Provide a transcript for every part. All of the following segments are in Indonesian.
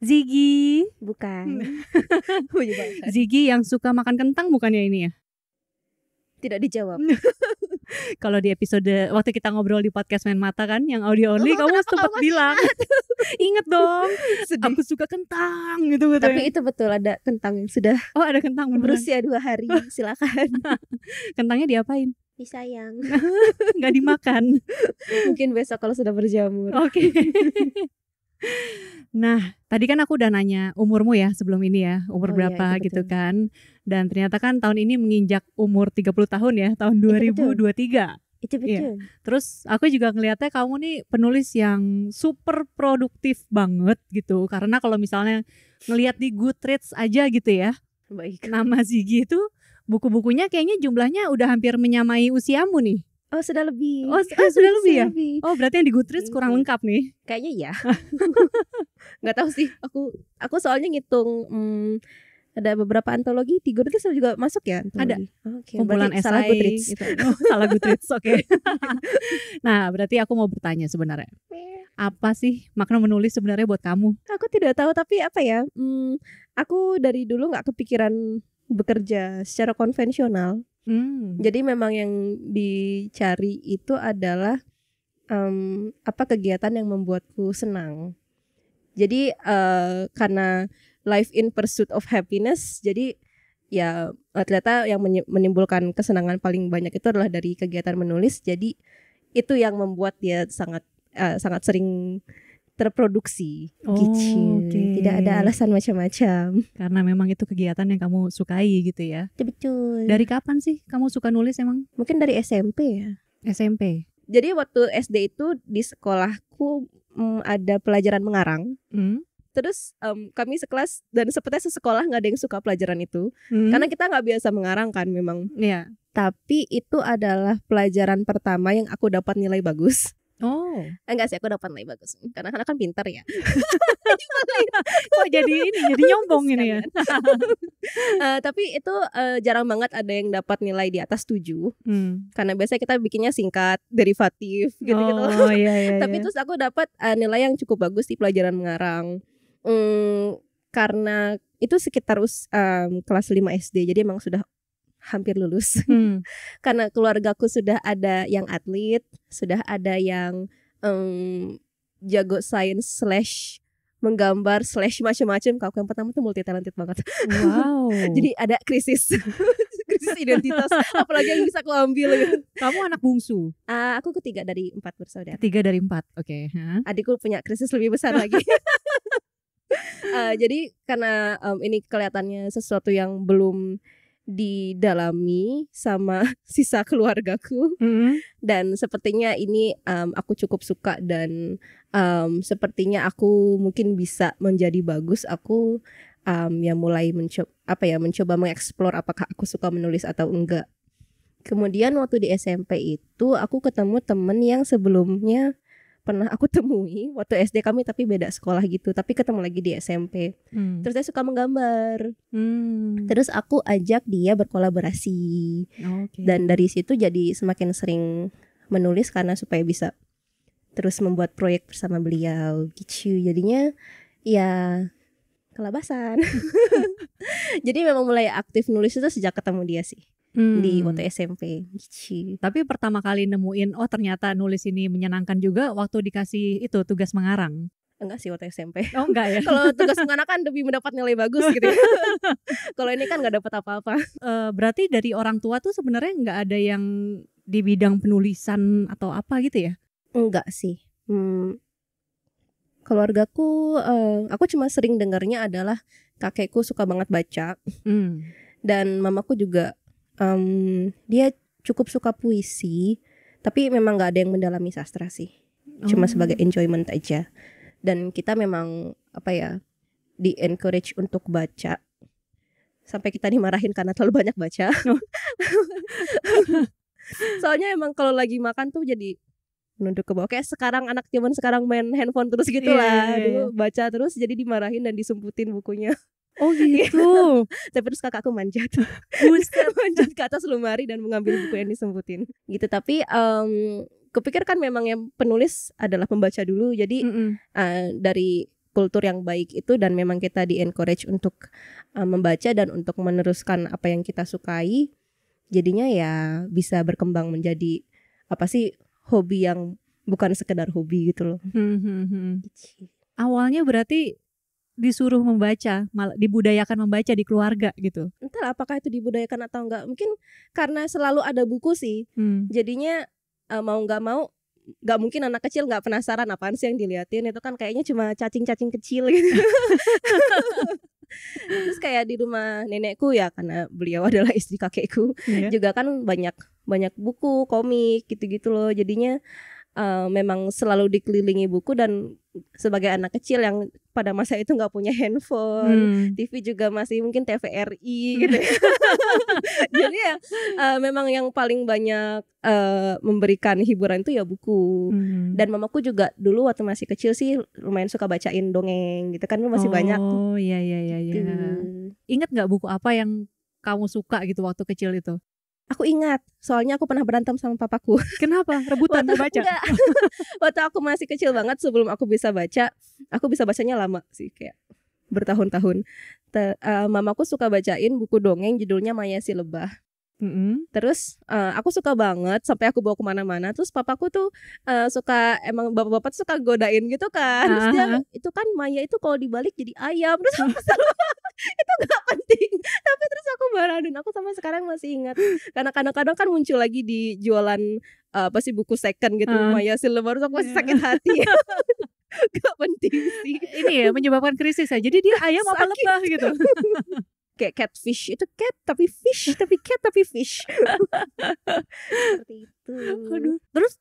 Ziggy bukan hmm. oh, iya, Ziggy yang suka makan kentang bukannya ini ya tidak dijawab kalau di episode waktu kita ngobrol di podcast main mata kan yang audio oh, only oh, kamu sempat bilang inget dong Sedih. aku suka kentang gitu betul gitu tapi ya. itu betul ada kentang yang sudah oh ada kentang berusia dua hari silakan kentangnya diapain disayang nggak dimakan mungkin besok kalau sudah berjamur oke okay. Nah, tadi kan aku udah nanya umurmu ya sebelum ini ya, umur oh, iya, berapa iya, gitu kan. Dan ternyata kan tahun ini menginjak umur 30 tahun ya, tahun itu ribu iya. Betul. Itu betul. Ya. Terus aku juga ngeliatnya kamu nih penulis yang super produktif banget gitu. Karena kalau misalnya ngeliat di Goodreads aja gitu ya. Baik. Nama Ziggy itu buku-bukunya kayaknya jumlahnya udah hampir menyamai usiamu nih. Oh sudah lebih. Oh, sudah, sudah, sudah lebih ya. Lebih. Oh berarti yang di Goodreads iya. kurang lengkap nih. Kayaknya ya. Gak tahu sih. Aku aku soalnya ngitung hmm, ada beberapa antologi di Goodreads juga masuk ya. Antologi? Ada. Oke. Okay, Kumpulan esai. Salah Goodreads. Gitu. Oh, salah Goodreads. Oke. Okay. nah berarti aku mau bertanya sebenarnya. Apa sih makna menulis sebenarnya buat kamu? Aku tidak tahu tapi apa ya. Hmm, aku dari dulu nggak kepikiran bekerja secara konvensional Hmm. Jadi memang yang dicari itu adalah um, apa kegiatan yang membuatku senang. Jadi uh, karena life in pursuit of happiness, jadi ya eh, ternyata yang menimbulkan kesenangan paling banyak itu adalah dari kegiatan menulis. Jadi itu yang membuat dia sangat uh, sangat sering terproduksi oh, gitu. Okay. Tidak ada alasan macam-macam. Karena memang itu kegiatan yang kamu sukai gitu ya. Betul. Dari kapan sih kamu suka nulis emang? Mungkin dari SMP ya. SMP. Jadi waktu SD itu di sekolahku um, ada pelajaran mengarang. Hmm? Terus um, kami sekelas dan sepertinya sesekolah nggak ada yang suka pelajaran itu hmm. karena kita nggak biasa mengarang kan memang. Iya. Tapi itu adalah pelajaran pertama yang aku dapat nilai bagus. Oh. Enggak sih aku dapat nilai bagus. Karena kan kan pintar ya. Kok jadi ini jadi nyombong ini ya. uh, tapi itu uh, jarang banget ada yang dapat nilai di atas tujuh, Hmm. Karena biasanya kita bikinnya singkat, derivatif gitu-gitu. Oh, iya, iya, tapi iya. terus aku dapat uh, nilai yang cukup bagus di pelajaran mengarang. Hmm, karena itu sekitar um, kelas 5 SD. Jadi emang sudah hampir lulus hmm. karena keluargaku sudah ada yang atlet sudah ada yang um, jago sains slash menggambar slash macam-macam kau yang pertama tuh multi talented banget wow jadi ada krisis krisis identitas apalagi yang bisa aku ambil gitu. kamu anak bungsu uh, aku ketiga dari empat bersaudara ketiga dari empat oke okay. huh? adikku punya krisis lebih besar lagi uh, jadi karena um, ini kelihatannya sesuatu yang belum didalami sama sisa keluargaku mm -hmm. dan sepertinya ini um, aku cukup suka dan um, sepertinya aku mungkin bisa menjadi bagus aku um, ya mulai mencoba apa ya mencoba mengeksplor apakah aku suka menulis atau enggak kemudian waktu di SMP itu aku ketemu temen yang sebelumnya pernah aku temui waktu SD kami tapi beda sekolah gitu tapi ketemu lagi di SMP hmm. terus dia suka menggambar hmm. terus aku ajak dia berkolaborasi oh, okay. dan dari situ jadi semakin sering menulis karena supaya bisa terus membuat proyek bersama beliau gitu jadinya ya kelabasan jadi memang mulai aktif nulis itu sejak ketemu dia sih hmm. di waktu SMP. Ichi. Tapi pertama kali nemuin oh ternyata nulis ini menyenangkan juga waktu dikasih itu tugas mengarang. Enggak sih waktu SMP. Oh enggak ya. Kalau tugas mengarang kan demi mendapat nilai bagus gitu. Ya. Kalau ini kan nggak dapat apa-apa. Uh, berarti dari orang tua tuh sebenarnya nggak ada yang di bidang penulisan atau apa gitu ya? Enggak sih. Hmm. Keluargaku, uh, aku cuma sering dengarnya adalah kakekku suka banget baca. Hmm dan mamaku juga um, dia cukup suka puisi tapi memang nggak ada yang mendalami sastra sih cuma oh. sebagai enjoyment aja dan kita memang apa ya di encourage untuk baca sampai kita dimarahin karena terlalu banyak baca oh. soalnya emang kalau lagi makan tuh jadi nunduk ke bawah kayak sekarang anak zaman sekarang main handphone terus gitulah, iya, yeah, yeah, yeah. baca terus jadi dimarahin dan disumputin bukunya Oh gitu. gitu. tapi terus kakakku manjat. Buset. manjat ke atas lemari dan mengambil buku yang disebutin. Gitu tapi um, mmm, kupikir kan memang yang penulis adalah pembaca dulu. Jadi mm -mm. Uh, dari kultur yang baik itu dan memang kita di encourage untuk uh, membaca dan untuk meneruskan apa yang kita sukai. Jadinya ya bisa berkembang menjadi apa sih hobi yang bukan sekedar hobi gitu loh. Mm -hmm. hmm, hmm. Awalnya berarti disuruh membaca, malah dibudayakan membaca di keluarga gitu. Entah apakah itu dibudayakan atau enggak. Mungkin karena selalu ada buku sih. Hmm. Jadinya uh, mau enggak mau nggak mungkin anak kecil nggak penasaran apaan sih yang dilihatin itu kan kayaknya cuma cacing-cacing kecil gitu terus kayak di rumah nenekku ya karena beliau adalah istri kakekku yeah. juga kan banyak banyak buku komik gitu-gitu loh jadinya uh, memang selalu dikelilingi buku dan sebagai anak kecil yang pada masa itu nggak punya handphone, hmm. TV juga masih mungkin TVRI hmm. gitu. Jadi ya uh, memang yang paling banyak uh, memberikan hiburan itu ya buku. Hmm. Dan mamaku juga dulu waktu masih kecil sih lumayan suka bacain dongeng gitu kan masih oh, banyak. Oh iya, iya iya iya. Gitu. Ingat nggak buku apa yang kamu suka gitu waktu kecil itu? Aku ingat, soalnya aku pernah berantem sama papaku. Kenapa? Rebutan waktu, baca. Enggak. waktu aku masih kecil banget sebelum aku bisa baca, aku bisa bacanya lama sih kayak bertahun-tahun. Mama uh, eh, mamaku suka bacain buku dongeng judulnya Maya si Lebah. Mm-hmm. Terus uh, aku suka banget sampai aku bawa kemana-mana. Terus papaku tuh uh, suka emang bapak-bapak suka godain gitu kan. Terus dia ah. itu kan Maya itu kalau dibalik jadi ayam. Terus aku selalu, itu gak penting. Tapi terus aku baradun. Aku sampai sekarang masih ingat. Karena kadang-kadang kan muncul lagi di jualan uh, apa sih buku second gitu uh. Maya Silver. Terus aku masih iya. sakit hati. gak penting sih. Ini ya menyebabkan krisis ya. Jadi dia ayam Sakit. apa lebah gitu kayak catfish itu cat tapi fish tapi cat tapi fish seperti itu Aduh. terus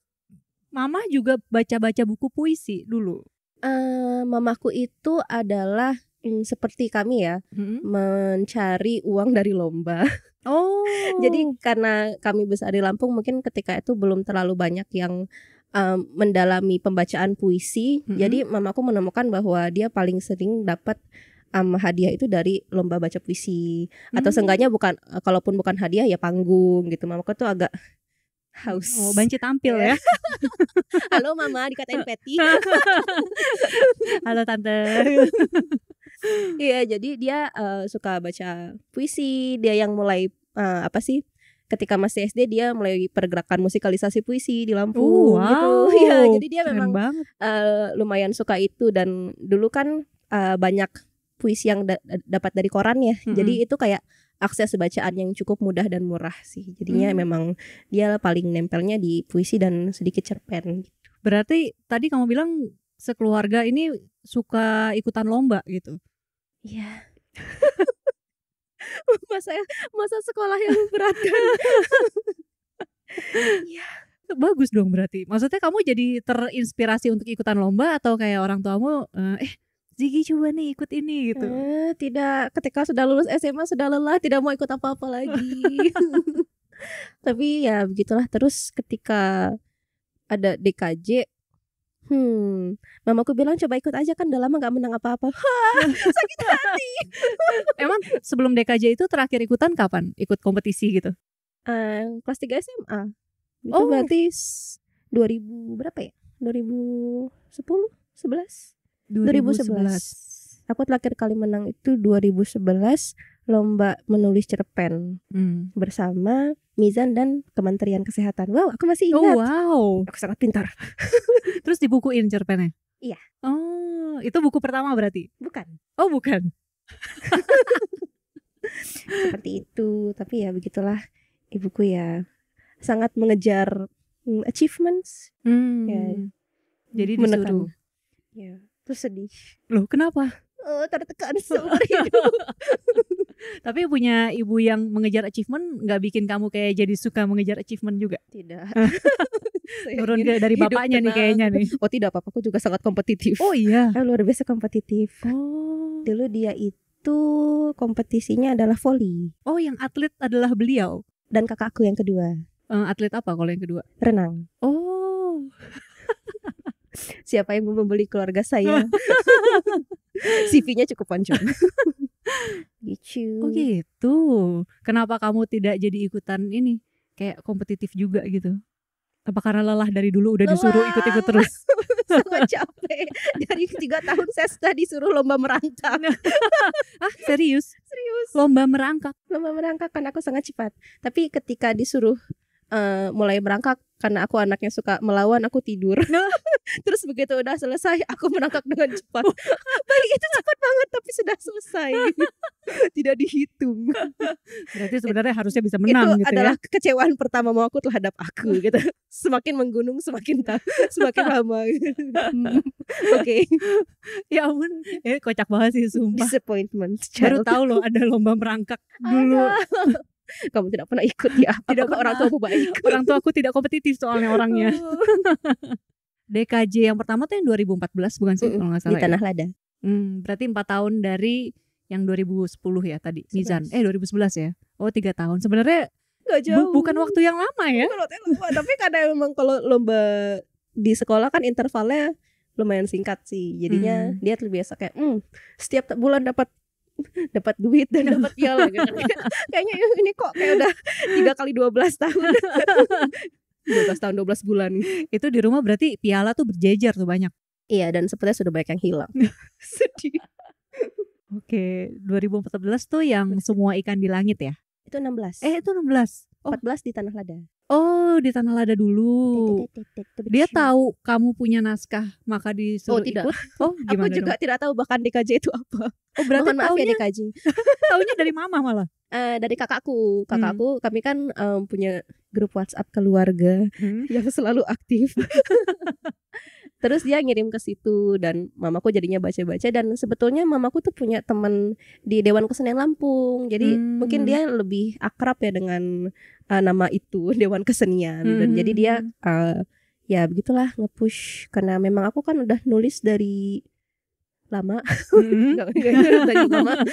mama juga baca-baca buku puisi dulu uh, mamaku itu adalah hmm, seperti kami ya hmm? mencari uang dari lomba oh jadi karena kami besar di Lampung mungkin ketika itu belum terlalu banyak yang um, mendalami pembacaan puisi hmm? jadi mamaku menemukan bahwa dia paling sering dapat um, hadiah itu dari lomba baca puisi hmm. atau seenggaknya bukan eh, kalaupun bukan hadiah ya panggung gitu mama tuh agak haus oh banci tampil iya. ya halo mama dikatain peti halo tante iya jadi dia uh, suka baca puisi dia yang mulai uh, apa sih ketika masih SD dia mulai pergerakan musikalisasi puisi di lampu uh, gitu. wow. gitu ya jadi dia memang uh, lumayan suka itu dan dulu kan uh, banyak puisi yang da dapat dari korannya. Mm -hmm. Jadi itu kayak akses bacaan yang cukup mudah dan murah sih. Jadinya mm memang dia paling nempelnya di puisi dan sedikit cerpen gitu. Berarti tadi kamu bilang sekeluarga ini suka ikutan lomba gitu. Iya. masa masa sekolah yang berat kan. Iya. Bagus dong berarti. Maksudnya kamu jadi terinspirasi untuk ikutan lomba atau kayak orang tuamu eh, eh Ziggy coba nih ikut ini gitu eh, tidak ketika sudah lulus SMA sudah lelah tidak mau ikut apa-apa lagi tapi ya begitulah terus ketika ada DKJ Hmm, aku bilang coba ikut aja kan udah lama gak menang apa-apa. sakit hati. Emang sebelum DKJ itu terakhir ikutan kapan? Ikut kompetisi gitu? Uh, kelas 3 SMA. Itu oh. berarti 2000 berapa ya? 2010, 11? 2011. 2011. Aku terakhir kali menang itu 2011 lomba menulis cerpen hmm. bersama Mizan dan Kementerian Kesehatan. Wow, aku masih ingat. Oh, wow. Aku sangat pintar. Terus dibukuin cerpennya? Iya. Oh, itu buku pertama berarti? Bukan. Oh, bukan. Seperti itu, tapi ya begitulah ibuku ya sangat mengejar mm, achievements. Hmm. Ya, Jadi disuruh. Ya terus sedih loh kenapa uh, tertekan seumur hidup tapi punya ibu yang mengejar achievement nggak bikin kamu kayak jadi suka mengejar achievement juga tidak turun dari bapaknya tenang. nih kayaknya nih oh tidak apa-apa aku juga sangat kompetitif oh iya eh, luar biasa kompetitif oh dulu dia itu kompetisinya adalah volley oh yang atlet adalah beliau dan kakakku yang kedua uh, atlet apa kalau yang kedua renang oh siapa yang mau membeli keluarga saya CV-nya cukup panjang. gitu oh gitu kenapa kamu tidak jadi ikutan ini kayak kompetitif juga gitu apa karena lelah dari dulu udah disuruh ikut-ikut terus sangat capek dari tiga tahun saya sudah disuruh lomba merangkak nah. ah serius serius lomba merangkak lomba merangkak kan aku sangat cepat tapi ketika disuruh uh, mulai merangkak karena aku anaknya suka melawan aku tidur nah. terus begitu udah selesai aku menangkap dengan cepat bayi itu nah. cepat banget tapi sudah selesai tidak dihitung berarti sebenarnya harusnya bisa menang itu gitu ya. adalah ya? kecewaan pertama mau aku terhadap aku gitu semakin menggunung semakin tak semakin lama oke ya ampun eh kocak banget sih sumpah disappointment child. baru tahu loh ada lomba merangkak dulu kamu tidak pernah ikut ya tidak pernah. orang tua aku baik orang tua aku tidak kompetitif soalnya ya orangnya DKJ yang pertama tuh yang 2014 bukan sih mm kalau nggak salah di ya? Tanah Lada hmm, berarti empat tahun dari yang 2010 ya tadi Nizan eh 2011 ya oh tiga tahun sebenarnya Gak jauh. Bu bukan waktu yang lama ya bukan waktu yang lama tapi kadang memang kalau lomba di sekolah kan intervalnya lumayan singkat sih jadinya hmm. dia terbiasa kayak mm, setiap bulan dapat dapat duit dan dapat piala gitu. iya, kayaknya ini kok kayak udah tiga kali dua belas tahun 12 tahun 12 bulan itu di rumah berarti piala tuh berjejer tuh banyak iya dan sepertinya sudah banyak yang hilang sedih Oke, 2014 tuh yang semua ikan di langit ya? Itu 16. Eh, itu 16. Oh. 14 di Tanah Lada. Oh, di Tanah Lada dulu. Dia iya. tahu kamu punya naskah maka disuruh oh, tidak. Oh, gimana Aku juga dong? tidak tahu bahkan DKJ itu apa. Oh, berarti Mohon maaf ya, taunya, ya DKJ. taunya dari mama malah. Uh, dari kakakku. Hmm. Kakakku hmm. kami kan um, punya grup WhatsApp keluarga hmm. yang selalu aktif. Terus dia ngirim ke situ dan mamaku jadinya baca-baca dan sebetulnya mamaku tuh punya teman di Dewan Kesenian Lampung. Jadi hmm. mungkin dia lebih akrab ya dengan uh, nama itu Dewan Kesenian hmm. dan jadi dia uh, ya begitulah ngepush karena memang aku kan udah nulis dari lama mm-hmm.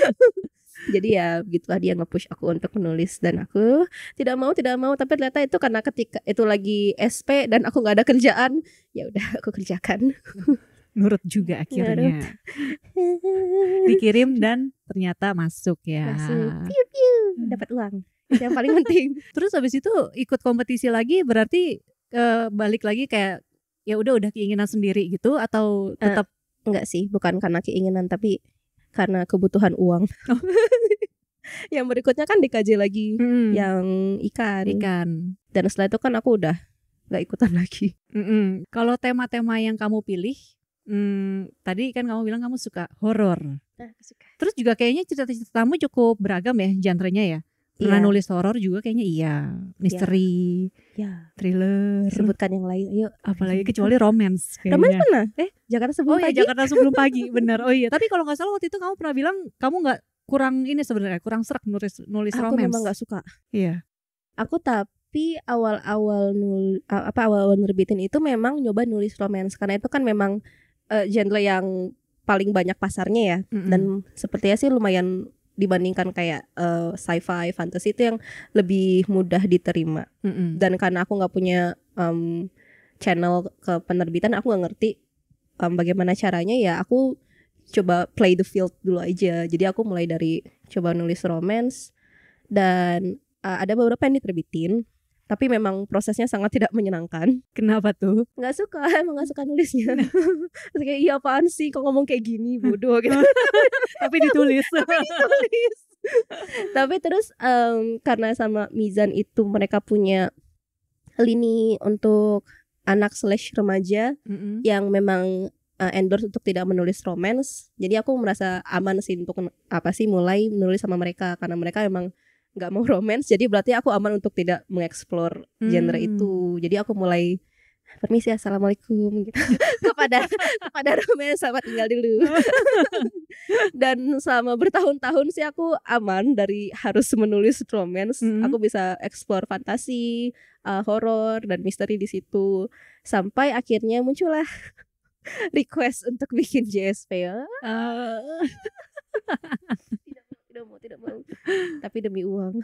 jadi ya begitulah dia ngepush aku untuk menulis dan aku tidak mau tidak mau tapi ternyata itu karena ketika itu lagi SP dan aku nggak ada kerjaan ya udah aku kerjakan nurut juga akhirnya dikirim dan ternyata masuk ya masuk hmm. dapat uang yang paling penting terus habis itu ikut kompetisi lagi berarti ke balik lagi kayak ya udah udah keinginan sendiri gitu atau eh, tetap uh, enggak sih bukan karena keinginan tapi karena kebutuhan uang. yang berikutnya kan dikaji lagi hmm. yang ikan. Ikan. Dan setelah itu kan aku udah nggak ikutan lagi. Kalau tema-tema yang kamu pilih, hmm, tadi kan kamu bilang kamu suka horor. Nah, Terus juga kayaknya cerita-ceritamu cerita cukup beragam ya, genre-nya ya. Pernah yeah. nulis horor juga kayaknya iya, misteri, yeah. Yeah. thriller. Sebutkan yang lain, yuk. Apalagi kecuali romance. Romance pernah? Eh, Jakarta sebelum oh, iya, pagi. Oh iya, Jakarta sebelum pagi, benar. Oh iya, tapi kalau nggak salah waktu itu kamu pernah bilang kamu nggak kurang ini sebenarnya, kurang serak nulis nulis Aku romance. Aku memang nggak suka. Iya. Aku tapi awal-awal nul apa awal-awal nerbitin itu memang nyoba nulis romance karena itu kan memang uh, genre yang paling banyak pasarnya ya mm -hmm. dan sepertinya sih lumayan dibandingkan kayak uh, sci-fi fantasy itu yang lebih mudah diterima mm -hmm. dan karena aku nggak punya um, channel ke penerbitan aku nggak ngerti um, bagaimana caranya ya aku coba play the field dulu aja jadi aku mulai dari coba nulis romance dan uh, ada beberapa yang diterbitin tapi memang prosesnya sangat tidak menyenangkan. Kenapa tuh? Nggak suka, emang nggak suka nulisnya. Nah. Terus kayak iya apaan sih kok ngomong kayak gini bodoh gitu. tapi ditulis. tapi ditulis. tapi terus um, karena sama Mizan itu mereka punya lini untuk anak slash remaja mm-hmm. yang memang uh, endorse untuk tidak menulis romance. Jadi aku merasa aman sih untuk apa sih mulai menulis sama mereka karena mereka memang nggak mau romance jadi berarti aku aman untuk tidak mengeksplor genre hmm. itu jadi aku mulai permisi ya, assalamualaikum gitu. kepada kepada romance sama tinggal dulu dan selama bertahun-tahun sih aku aman dari harus menulis romance hmm. aku bisa eksplor fantasi uh, horor dan misteri di situ sampai akhirnya muncullah request untuk bikin JSP ya. Uh tidak mau tidak mau tapi demi uang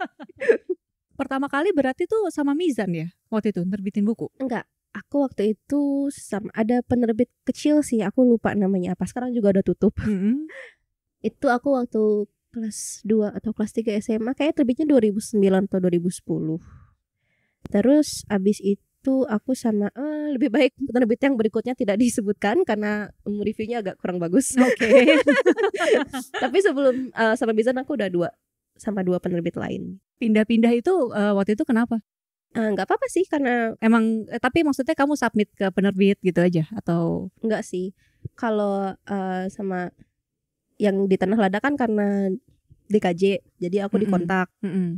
pertama kali berarti tuh sama Mizan ya waktu itu nerbitin buku enggak aku waktu itu sama ada penerbit kecil sih aku lupa namanya apa sekarang juga udah tutup mm -hmm. itu aku waktu kelas 2 atau kelas 3 SMA kayaknya terbitnya 2009 atau 2010 terus abis itu itu aku sama uh, lebih baik penerbit yang berikutnya tidak disebutkan karena reviewnya agak kurang bagus. Oke. Okay. Tapi sebelum uh, sama Bizan aku udah dua sama dua penerbit lain. Pindah-pindah itu uh, waktu itu kenapa? nggak uh, apa-apa sih karena emang eh, tapi maksudnya kamu submit ke penerbit gitu aja atau nggak sih kalau uh, sama yang di tanah lada kan karena DKJ jadi aku mm -hmm. dikontak mm -hmm.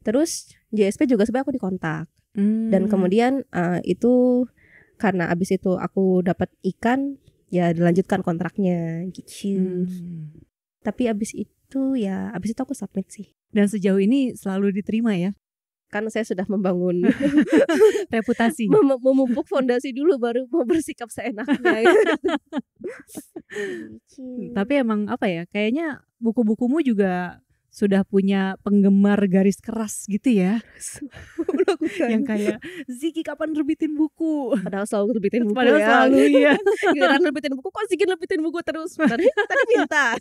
terus JSP juga sebenarnya aku dikontak Hmm. Dan kemudian uh, itu karena abis itu aku dapat ikan, ya dilanjutkan kontraknya gitu. Hmm. Tapi abis itu ya abis itu aku submit sih. Dan sejauh ini selalu diterima ya? Karena saya sudah membangun reputasi, Mem memupuk fondasi dulu baru mau bersikap seenaknya. Gitu. Tapi emang apa ya? Kayaknya buku-bukumu juga sudah punya penggemar garis keras gitu ya. yang kayak Ziki kapan terbitin buku? Padahal selalu terbitin buku Padahal ya. selalu ya. Giliran terbitin buku kok Ziki terbitin buku terus. Tadi tadi minta.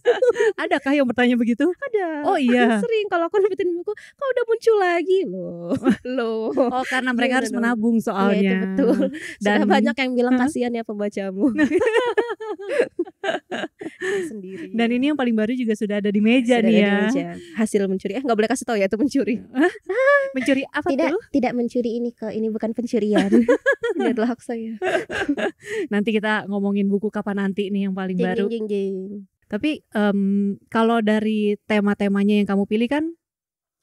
Adakah yang bertanya begitu? Ada. Oh iya. Sering kalau aku terbitin buku kau udah muncul lagi loh. loh. Oh karena iya, mereka ya, harus menabung iya, soalnya. Ya, itu betul. Dan Sudah banyak yang bilang kasihan ya pembacamu. sendiri. Dan ini yang paling baru juga sudah ada di meja sudah nih ya hasil mencuri. Eh nggak boleh kasih tahu ya itu mencuri. mencuri apa tidak, tuh? Tidak mencuri ini ke ini bukan pencurian. ini adalah hak saya. nanti kita ngomongin buku kapan nanti nih yang paling jing, baru. Jing, jing, Tapi um, kalau dari tema-temanya yang kamu pilih kan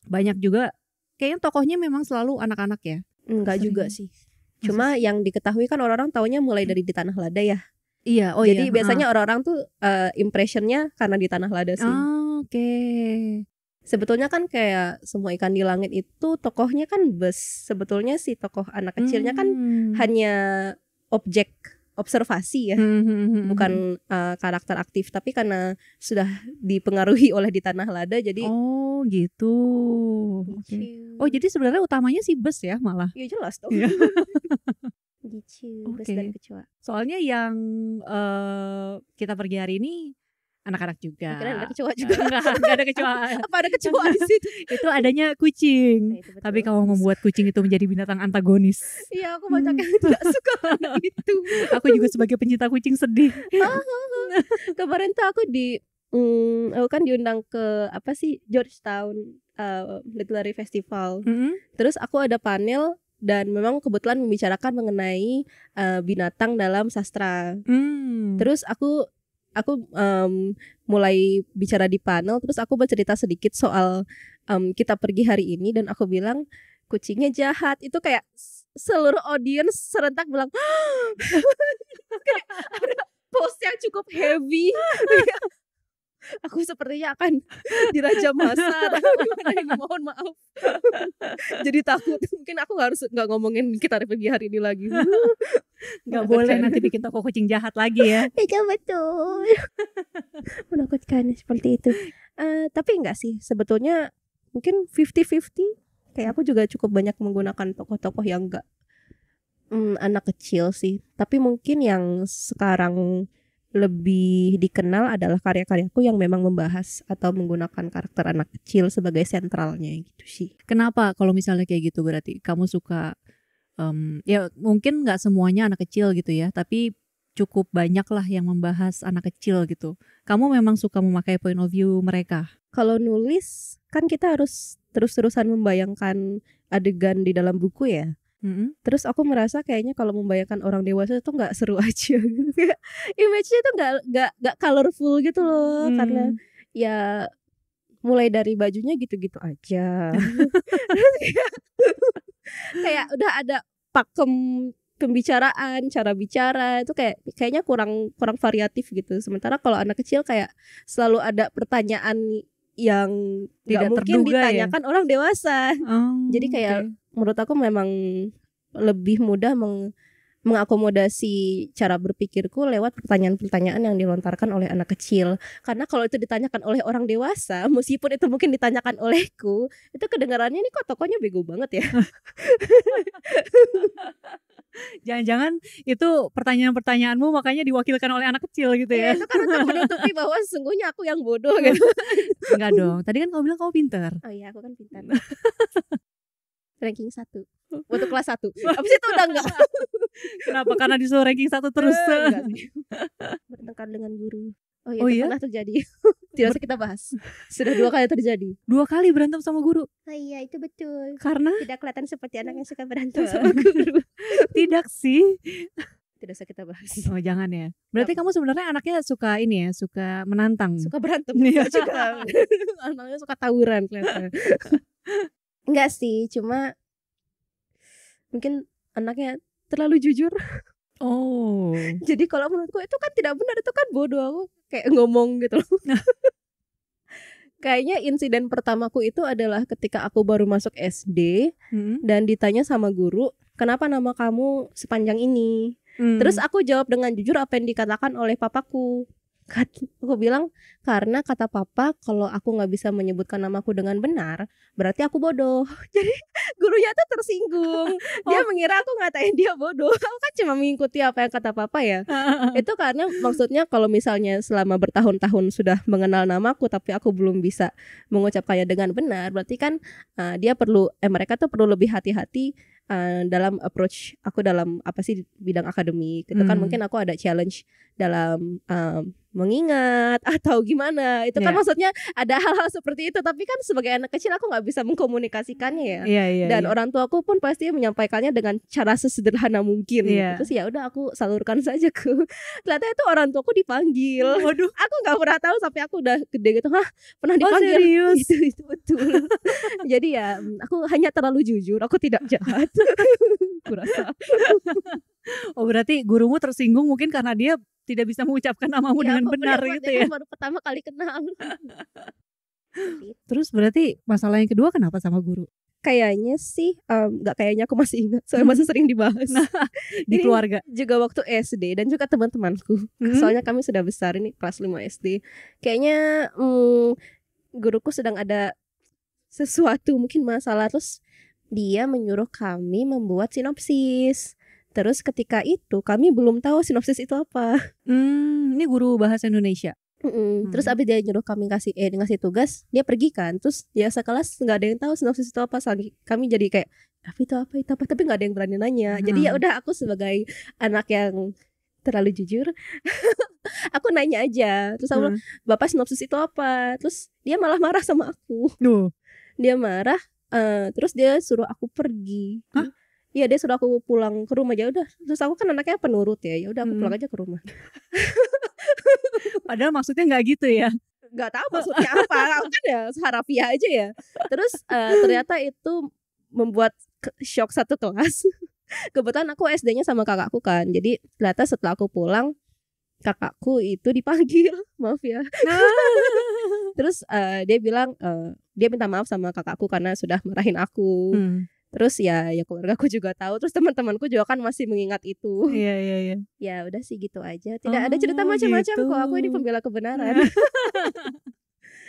banyak juga. Kayaknya tokohnya memang selalu anak-anak ya. Nggak juga sih. Cuma Maksudnya. yang diketahui kan orang-orang taunya mulai hmm. dari di tanah lada ya. Iya, oh iya, Jadi iya. biasanya orang-orang tuh uh, impressionnya karena di tanah lada sih. Oh, Oke. Okay sebetulnya kan kayak semua ikan di langit itu tokohnya kan bus sebetulnya si tokoh anak kecilnya kan hmm. hanya objek observasi ya hmm. hmm, hmm, hmm bukan uh, karakter aktif tapi karena sudah dipengaruhi oleh di tanah lada jadi oh gitu okay. Gitu. oh jadi sebenarnya utamanya si bus ya malah Iya jelas dong yeah. Gicu, okay. bus dan kecua. Soalnya yang uh, kita pergi hari ini anak-anak juga. Kira ada kecoa juga. Enggak, enggak ada kecoa. Apa ada kecoa di situ? itu adanya kucing. Nah, itu Tapi kamu membuat kucing itu menjadi binatang antagonis. Iya, aku banyak hmm. tidak suka itu. aku juga sebagai pencinta kucing sedih. Ah, kemarin tuh aku di Hmm, aku kan diundang ke apa sih Georgetown uh, eh, Literary Festival. Mm -hmm. Terus aku ada panel dan memang kebetulan membicarakan mengenai uh, binatang dalam sastra. Mm. Terus aku aku um, mulai bicara di panel terus aku bercerita sedikit soal um, kita pergi hari ini dan aku bilang kucingnya jahat itu kayak seluruh audiens serentak bilang kayak ada post yang cukup heavy aku sepertinya akan diraja masa mohon maaf jadi takut mungkin aku nggak harus nggak ngomongin kita review hari ini lagi nggak boleh nanti bikin toko kucing jahat lagi ya iya betul menakutkan seperti itu uh, tapi enggak sih sebetulnya mungkin 50-50 kayak aku juga cukup banyak menggunakan tokoh-tokoh yang enggak Hmm, anak kecil sih tapi mungkin yang sekarang lebih dikenal adalah karya-karyaku yang memang membahas atau menggunakan karakter anak kecil sebagai sentralnya gitu sih. Kenapa kalau misalnya kayak gitu berarti kamu suka um, ya mungkin nggak semuanya anak kecil gitu ya, tapi cukup banyak lah yang membahas anak kecil gitu. Kamu memang suka memakai point of view mereka. Kalau nulis kan kita harus terus-terusan membayangkan adegan di dalam buku ya. Mm-hmm. Terus aku merasa kayaknya kalau membayangkan orang dewasa itu nggak seru aja gitu. Image-nya tuh nggak nggak nggak colorful gitu loh mm. karena hmm. ya mulai dari bajunya gitu-gitu aja. kayak udah ada pakem pembicaraan, cara bicara itu kayak kayaknya kurang kurang variatif gitu. Sementara kalau anak kecil kayak selalu ada pertanyaan yang gak mungkin ya? ditanyakan ya? orang dewasa. Oh, Jadi kayak okay. menurut aku memang lebih mudah meng mengakomodasi cara berpikirku lewat pertanyaan-pertanyaan yang dilontarkan oleh anak kecil. Karena kalau itu ditanyakan oleh orang dewasa, meskipun itu mungkin ditanyakan olehku, itu kedengarannya ini kok tokonya bego banget ya. Jangan-jangan itu pertanyaan-pertanyaanmu makanya diwakilkan oleh anak kecil gitu ya. Iya, itu karena untuk menutupi bahwa sesungguhnya aku yang bodoh gitu. Enggak dong. Tadi kan kamu bilang kamu pintar. Oh iya, aku kan pintar. ranking satu untuk kelas satu habis itu udah enggak kenapa karena disuruh ranking satu terus enggak. bertengkar dengan guru Oh iya, oh, iya? pernah terjadi. Tidak usah kita bahas. Sudah dua kali terjadi. Dua kali berantem sama guru. Oh iya, itu betul. Karena tidak kelihatan seperti anak yang suka berantem sama guru. tidak sih. Tidak usah kita bahas. Oh, jangan ya. Berarti kamu sebenarnya anaknya suka ini ya, suka menantang. Suka berantem. Iya. juga. anaknya suka tawuran kelihatan. Enggak sih, cuma mungkin anaknya terlalu jujur. Oh. Jadi kalau menurutku itu kan tidak benar, itu kan bodoh aku kayak ngomong gitu loh. Kayaknya insiden pertamaku itu adalah ketika aku baru masuk SD hmm. dan ditanya sama guru, "Kenapa nama kamu sepanjang ini?" Hmm. Terus aku jawab dengan jujur apa yang dikatakan oleh papaku aku bilang karena kata papa kalau aku nggak bisa menyebutkan namaku dengan benar berarti aku bodoh jadi gurunya tuh tersinggung dia oh. mengira aku ngatain dia bodoh aku kan cuma mengikuti apa yang kata papa ya itu karena maksudnya kalau misalnya selama bertahun-tahun sudah mengenal namaku tapi aku belum bisa mengucapkannya dengan benar berarti kan uh, dia perlu eh mereka tuh perlu lebih hati-hati uh, dalam approach aku dalam apa sih bidang akademik itu kan hmm. kan mungkin aku ada challenge dalam um, mengingat atau gimana itu yeah. kan iya. maksudnya ada hal-hal seperti itu tapi kan sebagai anak kecil aku nggak bisa mengkomunikasikannya ya yeah, yeah, dan yeah. orang tuaku pun pasti menyampaikannya dengan cara sesederhana mungkin yeah. terus ya udah aku salurkan saja ke ternyata itu orang tuaku dipanggil hmm, waduh aku nggak pernah tahu sampai aku udah gede gitu hah pernah oh, dipanggil oh, serius? itu itu betul jadi ya aku hanya terlalu jujur aku tidak jahat kurasa. oh berarti gurumu tersinggung mungkin karena dia tidak bisa mengucapkan namamu iya, gitu ya, dengan benar gitu ya. Baru pertama kali kenal. Terus berarti masalah yang kedua kenapa sama guru? Kayaknya sih nggak um, kayaknya aku masih ingat soalnya masih sering dibahas nah, di ini keluarga. Juga waktu SD dan juga teman-temanku. Hmm. Soalnya kami sudah besar ini kelas 5 SD. Kayaknya um, guruku sedang ada sesuatu mungkin masalah terus dia menyuruh kami membuat sinopsis. Terus ketika itu kami belum tahu sinopsis itu apa. Hmm, ini guru bahasa Indonesia. Mm -mm. Hmm. Terus abis dia nyuruh kami kasih eh ngasih tugas, dia pergi kan. Terus ya sekelas nggak ada yang tahu sinopsis itu apa. Kami jadi kayak tapi itu apa itu apa tapi nggak ada yang berani nanya. Hmm. Jadi ya hmm. udah aku sebagai anak yang terlalu jujur, aku nanya aja. Terus aku hmm. bapak sinopsis itu apa? Terus dia malah marah sama aku. Duh. Dia marah Uh, terus dia suruh aku pergi. Hah? Iya dia suruh aku pulang ke rumah aja ya udah. Terus aku kan anaknya penurut ya. Ya udah aku hmm. pulang aja ke rumah. Padahal maksudnya nggak gitu ya. Nggak tahu maksudnya apa. aku kan ya harafiah aja ya. Terus uh, ternyata itu membuat shock satu kelas. Kebetulan aku SD-nya sama kakakku kan. Jadi ternyata setelah aku pulang kakakku itu dipanggil. Maaf ya. Nah terus uh, dia bilang uh, dia minta maaf sama kakakku karena sudah marahin aku hmm. terus ya ya aku juga tahu terus teman-temanku juga kan masih mengingat itu iya iya iya ya udah sih gitu aja tidak oh, ada cerita oh, macam-macam gitu. kok aku ini gitu. pembela kebenaran iya.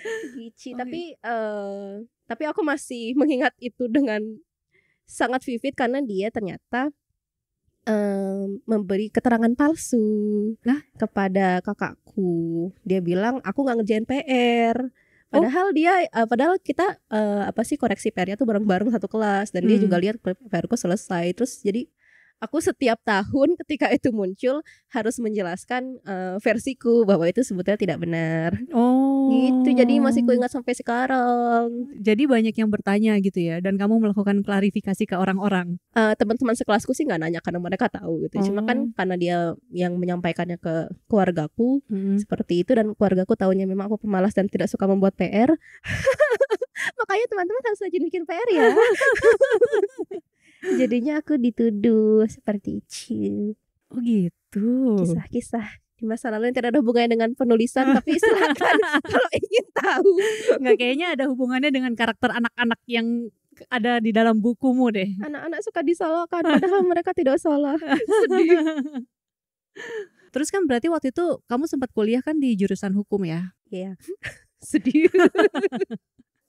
Gici okay. Oh, tapi uh, tapi aku masih mengingat itu dengan sangat vivid karena dia ternyata um, memberi keterangan palsu lah kepada kakakku. Dia bilang aku nggak ngerjain PR. Oh. Padahal oh. dia, uh, padahal kita uh, apa sih koreksi PR-nya tuh bareng-bareng satu kelas dan hmm. dia juga lihat PR-ku selesai. Terus jadi aku setiap tahun ketika itu muncul harus menjelaskan uh, versiku bahwa itu sebetulnya tidak benar. Oh. Gitu. Jadi masih oh. ku ingat sampai sekarang. Jadi banyak yang bertanya gitu ya dan kamu melakukan klarifikasi ke orang-orang. Uh, teman-teman sekelasku sih nggak nanya karena mereka tahu gitu. Oh. Cuma kan oh. karena dia yang menyampaikannya ke keluargaku hmm. seperti itu dan keluargaku tahunya memang aku pemalas dan tidak suka membuat PR. Makanya teman-teman harus rajin bikin PR ya. Jadinya aku dituduh seperti itu. Oh gitu. Kisah-kisah di masa lalu yang tidak ada hubungannya dengan penulisan ah. tapi silakan kalau ingin tahu nggak kayaknya ada hubungannya dengan karakter anak-anak yang ada di dalam bukumu deh anak-anak suka disalahkan padahal mereka tidak salah sedih terus kan berarti waktu itu kamu sempat kuliah kan di jurusan hukum ya iya yeah. sedih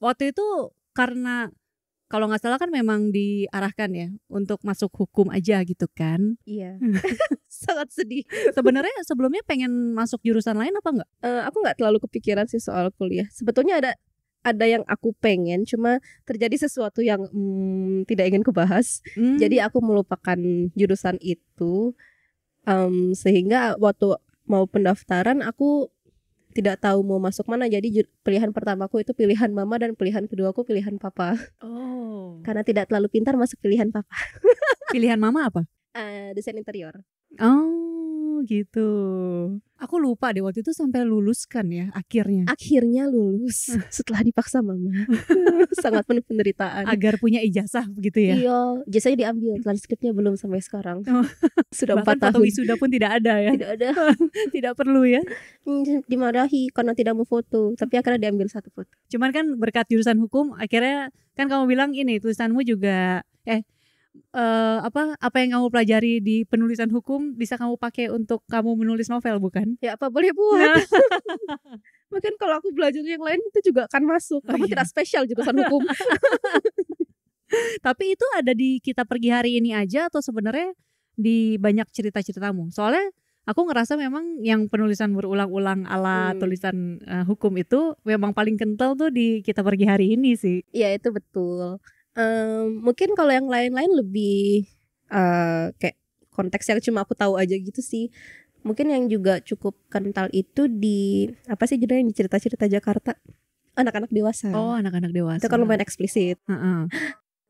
waktu itu karena kalau nggak salah kan memang diarahkan ya untuk masuk hukum aja gitu kan? Iya. Hmm. Sangat sedih. Sebenarnya sebelumnya pengen masuk jurusan lain apa nggak? Uh, aku nggak terlalu kepikiran sih soal kuliah. Sebetulnya ada ada yang aku pengen, cuma terjadi sesuatu yang hmm, tidak ingin kubahas. Hmm. Jadi aku melupakan jurusan itu, um, sehingga waktu mau pendaftaran aku tidak tahu mau masuk mana jadi pilihan pertamaku itu pilihan mama dan pilihan kedua aku pilihan papa oh karena tidak terlalu pintar masuk pilihan papa pilihan mama apa uh, desain interior oh gitu. Aku lupa deh waktu itu sampai lulus kan ya akhirnya. Akhirnya lulus setelah dipaksa mama. Sangat penuh penderitaan. Agar punya ijazah begitu ya. Iya, ijazahnya diambil, transkripnya belum sampai sekarang. Oh. Sudah empat tahun. Bahkan pun tidak ada ya. Tidak ada. tidak perlu ya. Hmm, dimarahi karena tidak mau foto, tapi akhirnya diambil satu foto. Cuman kan berkat jurusan hukum akhirnya kan kamu bilang ini tulisanmu juga eh uh, apa apa yang kamu pelajari di penulisan hukum bisa kamu pakai untuk kamu menulis novel bukan? Ya apa boleh buat. Nah. Mungkin kalau aku belajar yang lain itu juga akan masuk. Oh kamu oh, iya. tidak spesial jurusan hukum. Tapi itu ada di kita pergi hari ini aja atau sebenarnya di banyak cerita-ceritamu? Soalnya aku ngerasa memang yang penulisan berulang-ulang ala hmm. tulisan uh, hukum itu memang paling kental tuh di kita pergi hari ini sih. Iya itu betul. Um, mungkin kalau yang lain-lain lebih uh, kayak konteks yang cuma aku tahu aja gitu sih. Mungkin yang juga cukup kental itu di apa sih judulnya yang cerita-cerita Jakarta? Anak-anak dewasa. Oh, anak-anak dewasa. Itu kan lumayan eksplisit. Uh -uh.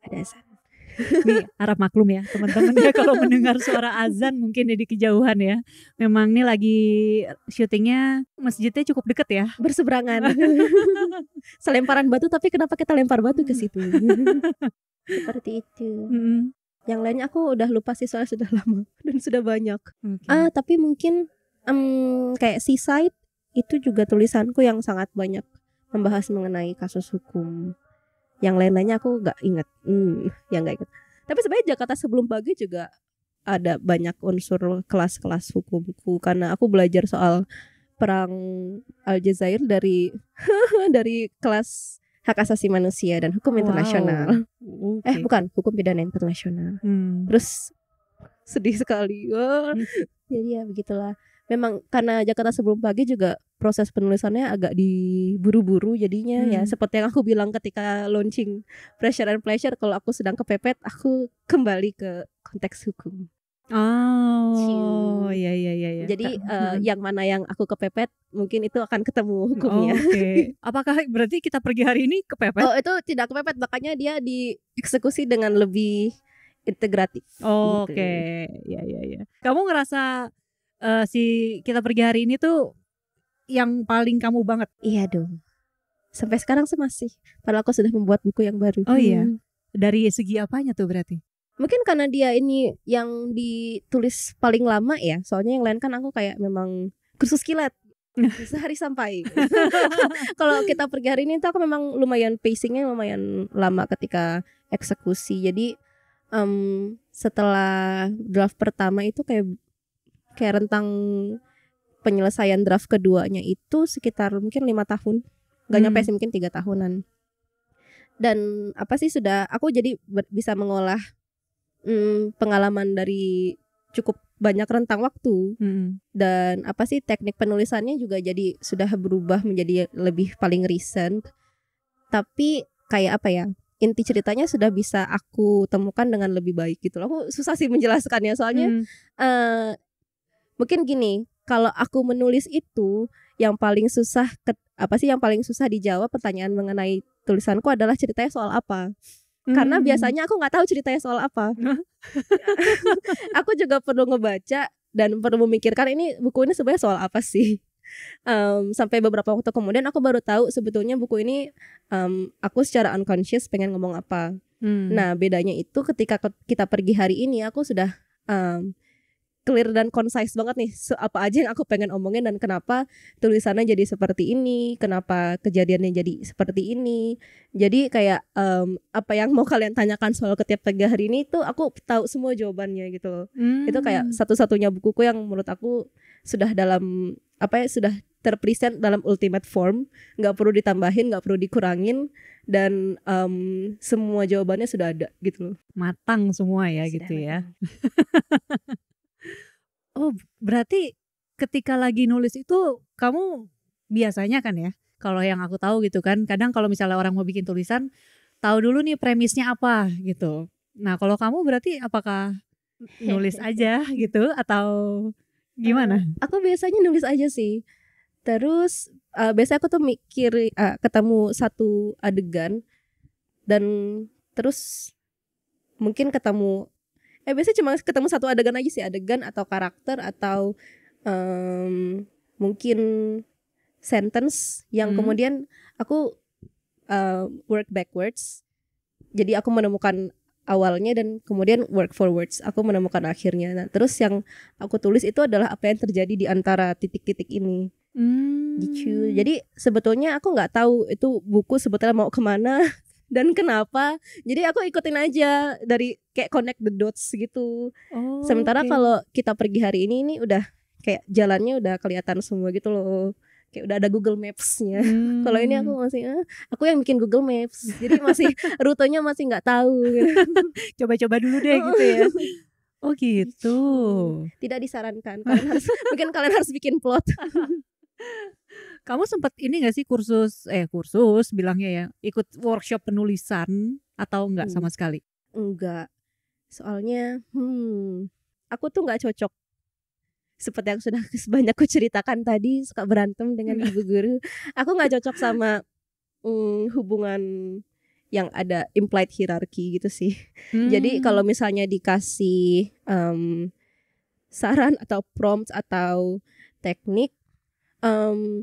Ada sana. Ini harap maklum ya teman-teman ya kalau mendengar suara azan mungkin jadi kejauhan ya. Memang ini lagi syutingnya masjidnya cukup deket ya. Berseberangan. Selemparan batu tapi kenapa kita lempar batu ke situ? Seperti itu. Mm Yang lainnya aku udah lupa sih soalnya sudah lama dan sudah banyak. Okay. Ah tapi mungkin um, kayak seaside itu juga tulisanku yang sangat banyak membahas mengenai kasus hukum yang lain-lainnya aku nggak inget, hmm, yang nggak inget. tapi sebenarnya Jakarta sebelum pagi juga ada banyak unsur kelas-kelas hukumku karena aku belajar soal perang Aljazair dari dari kelas hak asasi manusia dan hukum wow. internasional. Okay. Eh bukan, hukum pidana internasional. Hmm. Terus sedih sekali. Hmm. Jadi ya begitulah memang karena Jakarta sebelum pagi juga proses penulisannya agak diburu-buru jadinya ya. hmm. ya seperti yang aku bilang ketika launching pressure and pleasure kalau aku sedang kepepet aku kembali ke konteks hukum Oh, iya iya iya. Ya. Jadi Ka uh, eh, hmm. yang mana yang aku kepepet, mungkin itu akan ketemu hukumnya. Oh, Okay. Apakah berarti kita pergi hari ini kepepet? Oh, itu tidak kepepet, makanya dia dieksekusi dengan lebih integratif. Oh, Oke, okay. Gitu. ya ya ya. Kamu ngerasa uh, si kita pergi hari ini tuh yang paling kamu banget? Iya dong. Sampai sekarang sih masih. Padahal aku sudah membuat buku yang baru. Oh iya. Hmm. Dari segi apanya tuh berarti? Mungkin karena dia ini yang ditulis paling lama ya. Soalnya yang lain kan aku kayak memang kursus kilat sehari sampai kalau kita pergi hari ini tuh aku memang lumayan pacingnya lumayan lama ketika eksekusi jadi um, setelah draft pertama itu kayak kayak rentang penyelesaian draft keduanya itu sekitar mungkin lima tahun nggak hmm. nyampe sih mungkin tiga tahunan dan apa sih sudah aku jadi bisa mengolah hmm, pengalaman dari cukup banyak rentang waktu hmm. dan apa sih teknik penulisannya juga jadi sudah berubah menjadi lebih paling recent tapi kayak apa ya inti ceritanya sudah bisa aku temukan dengan lebih baik gitu loh. Aku susah sih menjelaskannya soalnya hmm. uh, mungkin gini kalau aku menulis itu yang paling susah ke, apa sih yang paling susah dijawab pertanyaan mengenai tulisanku adalah ceritanya soal apa hmm. karena biasanya aku nggak tahu ceritanya soal apa aku juga perlu ngebaca dan perlu memikirkan ini buku ini sebenarnya soal apa sih um, sampai beberapa waktu kemudian aku baru tahu sebetulnya buku ini um, aku secara unconscious pengen ngomong apa hmm. nah bedanya itu ketika kita pergi hari ini aku sudah um, clear dan concise banget nih apa aja yang aku pengen omongin dan kenapa tulisannya jadi seperti ini, kenapa kejadiannya jadi seperti ini. Jadi kayak um, apa yang mau kalian tanyakan soal ketiap tiga hari ini tuh aku tahu semua jawabannya gitu Hmm. Itu kayak satu-satunya bukuku yang menurut aku sudah dalam apa ya sudah terpresent dalam ultimate form, nggak perlu ditambahin, nggak perlu dikurangin dan um, semua jawabannya sudah ada gitu Matang semua ya sudah gitu ya. Berarti ketika lagi nulis itu kamu biasanya kan ya, kalau yang aku tahu gitu kan, kadang kalau misalnya orang mau bikin tulisan, tahu dulu nih premisnya apa gitu. Nah, kalau kamu berarti apakah nulis aja gitu atau gimana? Uh, aku biasanya nulis aja sih. Terus uh, biasanya aku tuh mikir uh, ketemu satu adegan dan terus mungkin ketemu eh biasanya cuma ketemu satu adegan aja sih adegan atau karakter atau um, mungkin sentence yang hmm. kemudian aku uh, work backwards jadi aku menemukan awalnya dan kemudian work forwards aku menemukan akhirnya nah terus yang aku tulis itu adalah apa yang terjadi di antara titik-titik ini hmm. Gitu. jadi sebetulnya aku nggak tahu itu buku sebetulnya mau kemana dan kenapa jadi aku ikutin aja dari kayak connect the dots gitu oh, sementara okay. kalau kita pergi hari ini ini udah kayak jalannya udah kelihatan semua gitu loh kayak udah ada Google Maps-nya. Hmm. Kalau ini aku hmm. masih eh, aku yang bikin Google Maps. Jadi masih rutenya masih nggak tahu. Coba-coba dulu deh gitu ya. Oh gitu. Tidak disarankan. Kalian harus mungkin kalian harus bikin plot. Kamu sempat ini gak sih kursus eh kursus bilangnya ya, ikut workshop penulisan atau enggak hmm. sama sekali? Enggak. Soalnya hmm, aku tuh nggak cocok seperti yang sudah sebanyak ku ceritakan tadi suka berantem dengan iya. ibu guru. Aku nggak cocok sama hmm, hubungan yang ada implied hierarki gitu sih. Hmm. Jadi kalau hmm. misalnya dikasih um, saran atau prompt atau teknik, um,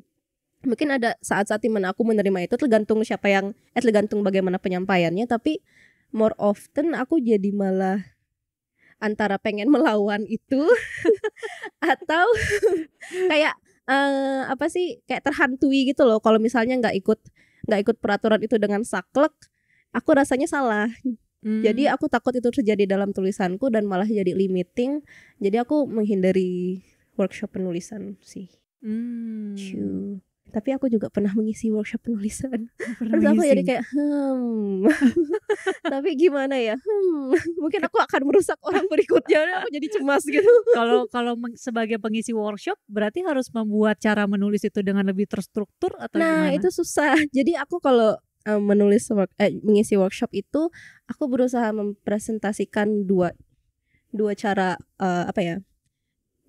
mungkin ada saat-saat dimana aku menerima itu tergantung siapa yang eh tergantung bagaimana penyampaiannya tapi more often aku jadi malah antara pengen melawan itu atau kayak uh, apa sih kayak terhantui gitu loh kalau misalnya nggak ikut nggak ikut peraturan itu dengan saklek aku rasanya salah Hmm. Jadi aku takut itu terjadi dalam tulisanku dan malah jadi limiting. Jadi aku menghindari workshop penulisan sih. Hmm tapi aku juga pernah mengisi workshop penulisan terus aku jadi kayak hmm tapi gimana ya hmm mungkin aku akan merusak orang berikutnya aku jadi cemas gitu kalau kalau sebagai pengisi workshop berarti harus membuat cara menulis itu dengan lebih terstruktur atau nah gimana? itu susah jadi aku kalau um, menulis work, eh, mengisi workshop itu aku berusaha mempresentasikan dua dua cara uh, apa ya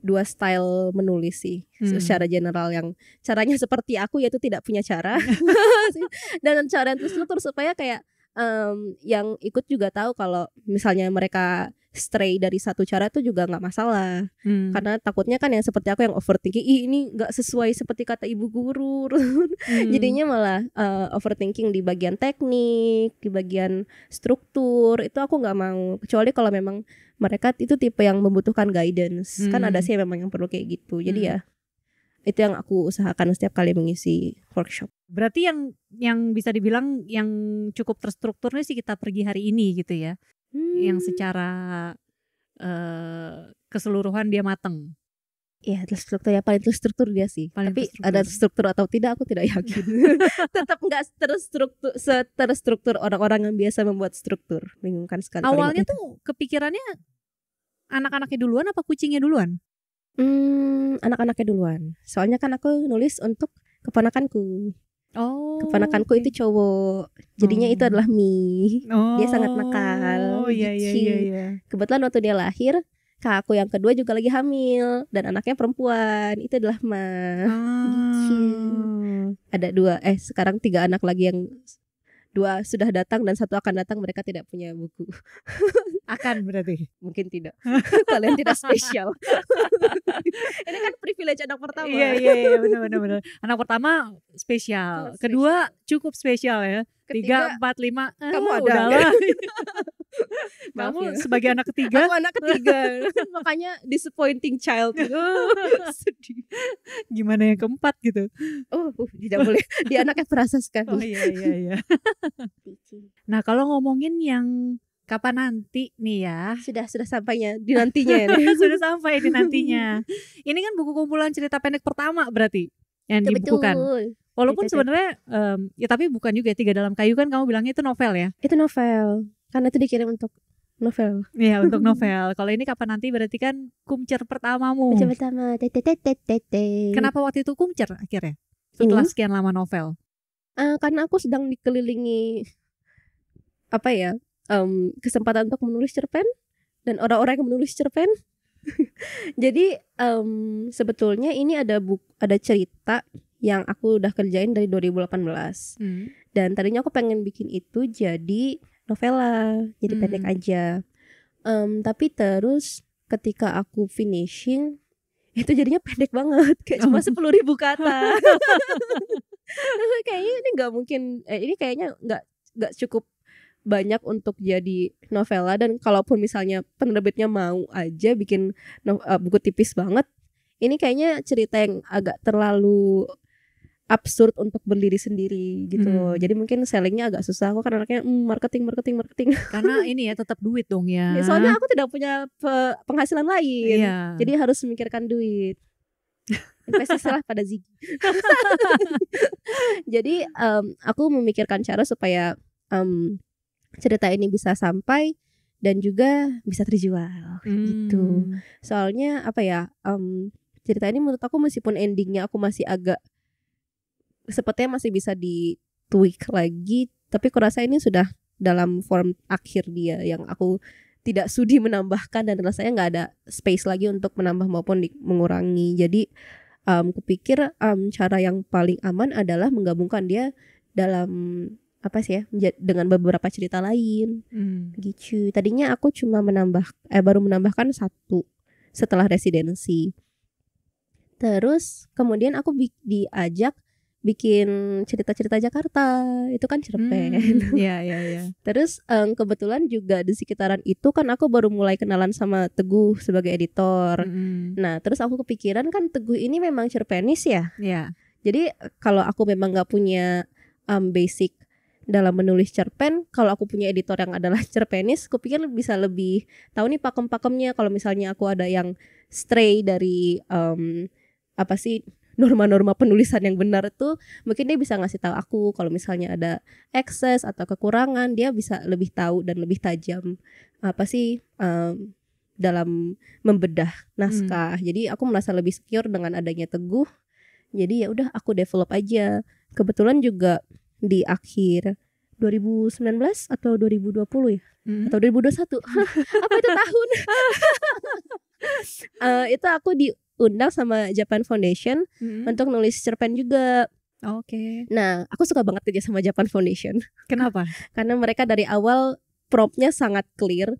dua style menulis sih hmm. secara general yang caranya seperti aku yaitu tidak punya cara dan cara yang terstruktur supaya kayak um, yang ikut juga tahu kalau misalnya mereka stray dari satu cara itu juga nggak masalah hmm. karena takutnya kan yang seperti aku yang overthinking Ih, ini nggak sesuai seperti kata ibu guru hmm. jadinya malah uh, overthinking di bagian teknik di bagian struktur itu aku nggak mau kecuali kalau memang mereka itu tipe yang membutuhkan guidance hmm. kan ada hmm. sih memang yang perlu kayak gitu jadi hmm. ya itu yang aku usahakan setiap kali mengisi workshop. Berarti yang yang bisa dibilang yang cukup terstrukturnya sih kita pergi hari ini gitu ya hmm. yang secara uh, keseluruhan dia mateng. Iya, struktur ya paling terstruktur dia sih. Paling Tapi terstruktur. ada struktur atau tidak aku tidak yakin. Tetap nggak terstruktur terstruktur orang-orang yang biasa membuat struktur. bingung kan sekali. Awalnya tuh kepikirannya anak-anaknya duluan apa kucingnya duluan? Hmm, anak-anaknya duluan. Soalnya kan aku nulis untuk keponakanku. Oh. Keponakanku itu cowok. Jadinya oh. itu adalah Mi. Oh. Dia sangat oh, nakal. Oh iya iya, iya iya. Kebetulan waktu dia lahir, kak aku yang kedua juga lagi hamil dan anaknya perempuan. Itu adalah Ma. Oh. Ada dua eh sekarang tiga anak lagi yang dua sudah datang dan satu akan datang mereka tidak punya buku akan berarti mungkin tidak kalian tidak spesial ini kan privilege anak pertama iya, iya iya, iya benar benar benar anak pertama spesial kedua cukup spesial ya tiga empat lima eh, kamu ada kamu ya. sebagai anak ketiga aku anak ketiga makanya disappointing child sedih gimana yang keempat gitu oh uh, tidak boleh di anaknya perasa sekali oh iya iya iya nah kalau ngomongin yang kapan nanti nih ya sudah sudah sampainya di nantinya ya. sudah sampai di nantinya ini kan buku kumpulan cerita pendek pertama berarti yang iya, Betul. dibukukan walaupun sebenarnya um, ya tapi bukan juga ya, tiga dalam kayu kan kamu bilangnya itu novel ya itu novel karena itu dikirim untuk novel. Iya, untuk novel. Kalau ini kapan nanti berarti kan kumcer pertamamu. Kumcer pertama. Kenapa waktu itu kumcer akhirnya? Setelah sekian lama novel. Uh, karena aku sedang dikelilingi apa ya? Um, kesempatan untuk menulis cerpen dan orang-orang yang menulis cerpen. Jadi um, sebetulnya ini ada buku ada cerita yang aku udah kerjain dari 2018. Hmm. Dan tadinya aku pengen bikin itu jadi novela jadi hmm. pendek aja um, tapi terus ketika aku finishing itu jadinya pendek banget kayak cuma oh. sepuluh ribu kata kayaknya ini nggak mungkin eh, ini kayaknya nggak nggak cukup banyak untuk jadi novela dan kalaupun misalnya penerbitnya mau aja bikin no, uh, buku tipis banget ini kayaknya cerita yang agak terlalu absurd untuk berdiri sendiri gitu. Hmm. Jadi mungkin sellingnya agak susah. Aku kan anaknya mm, marketing, marketing, marketing. Karena ini ya tetap duit dong ya. ya soalnya aku tidak punya pe penghasilan lain. Iya. Jadi harus memikirkan duit. salah pada Ziggy. Jadi um, aku memikirkan cara supaya um, cerita ini bisa sampai dan juga bisa terjual gitu. hmm. gitu. Soalnya apa ya? Um, cerita ini menurut aku meskipun endingnya aku masih agak sepertinya masih bisa di tweak lagi tapi kurasa ini sudah dalam form akhir dia yang aku tidak sudi menambahkan dan rasanya nggak ada space lagi untuk menambah maupun di, mengurangi jadi um, kupikir um, cara yang paling aman adalah menggabungkan dia dalam apa sih ya dengan beberapa cerita lain hmm. gitu tadinya aku cuma menambah eh baru menambahkan satu setelah residensi terus kemudian aku diajak bikin cerita-cerita Jakarta itu kan hmm, cerpen. Hmm, ya iya iya. Terus um, kebetulan juga di sekitaran itu kan aku baru mulai kenalan sama Teguh sebagai editor. Hmm, hmm. Nah terus aku kepikiran kan Teguh ini memang cerpenis ya. Iya. Jadi kalau aku memang nggak punya um, basic dalam menulis cerpen kalau aku punya editor yang adalah cerpenis kupikir bisa lebih tahu nih pakem-pakemnya kalau misalnya aku ada yang stray dari um, apa sih norma-norma penulisan yang benar itu mungkin dia bisa ngasih tahu aku kalau misalnya ada excess atau kekurangan dia bisa lebih tahu dan lebih tajam apa sih um, dalam membedah naskah hmm. jadi aku merasa lebih secure dengan adanya teguh jadi ya udah aku develop aja kebetulan juga di akhir 2019 atau 2020 ya hmm. atau 2021 apa itu tahun uh, itu aku di diundang sama Japan Foundation hmm. untuk nulis cerpen juga. Oke. Okay. Nah, aku suka banget kerja sama Japan Foundation. Kenapa? Karena mereka dari awal promptnya sangat clear.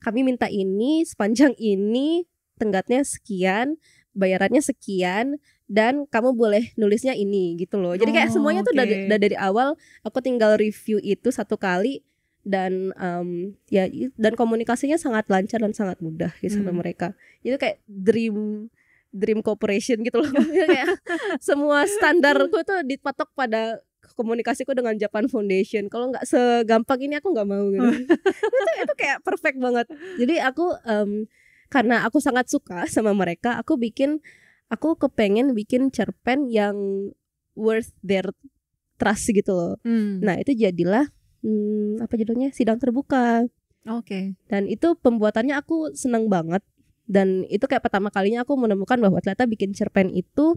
Kami minta ini sepanjang ini tenggatnya sekian, bayarannya sekian, dan kamu boleh nulisnya ini gitu loh. Jadi kayak oh, semuanya okay. tuh dari, dari awal aku tinggal review itu satu kali dan um, ya dan komunikasinya sangat lancar dan sangat mudah gitu hmm. sama mereka. Itu kayak dream dream corporation gitu loh kayak iya, iya. semua standarku hmm. tuh dipatok pada komunikasiku dengan Japan Foundation kalau nggak segampang ini aku nggak mau gitu hmm. itu itu kayak perfect banget jadi aku um, karena aku sangat suka sama mereka aku bikin aku kepengen bikin cerpen yang worth their trust gitu loh hmm. nah itu jadilah hmm, apa judulnya sidang terbuka Oke. Okay. Dan itu pembuatannya aku senang banget dan itu kayak pertama kalinya aku menemukan bahwa ternyata bikin cerpen itu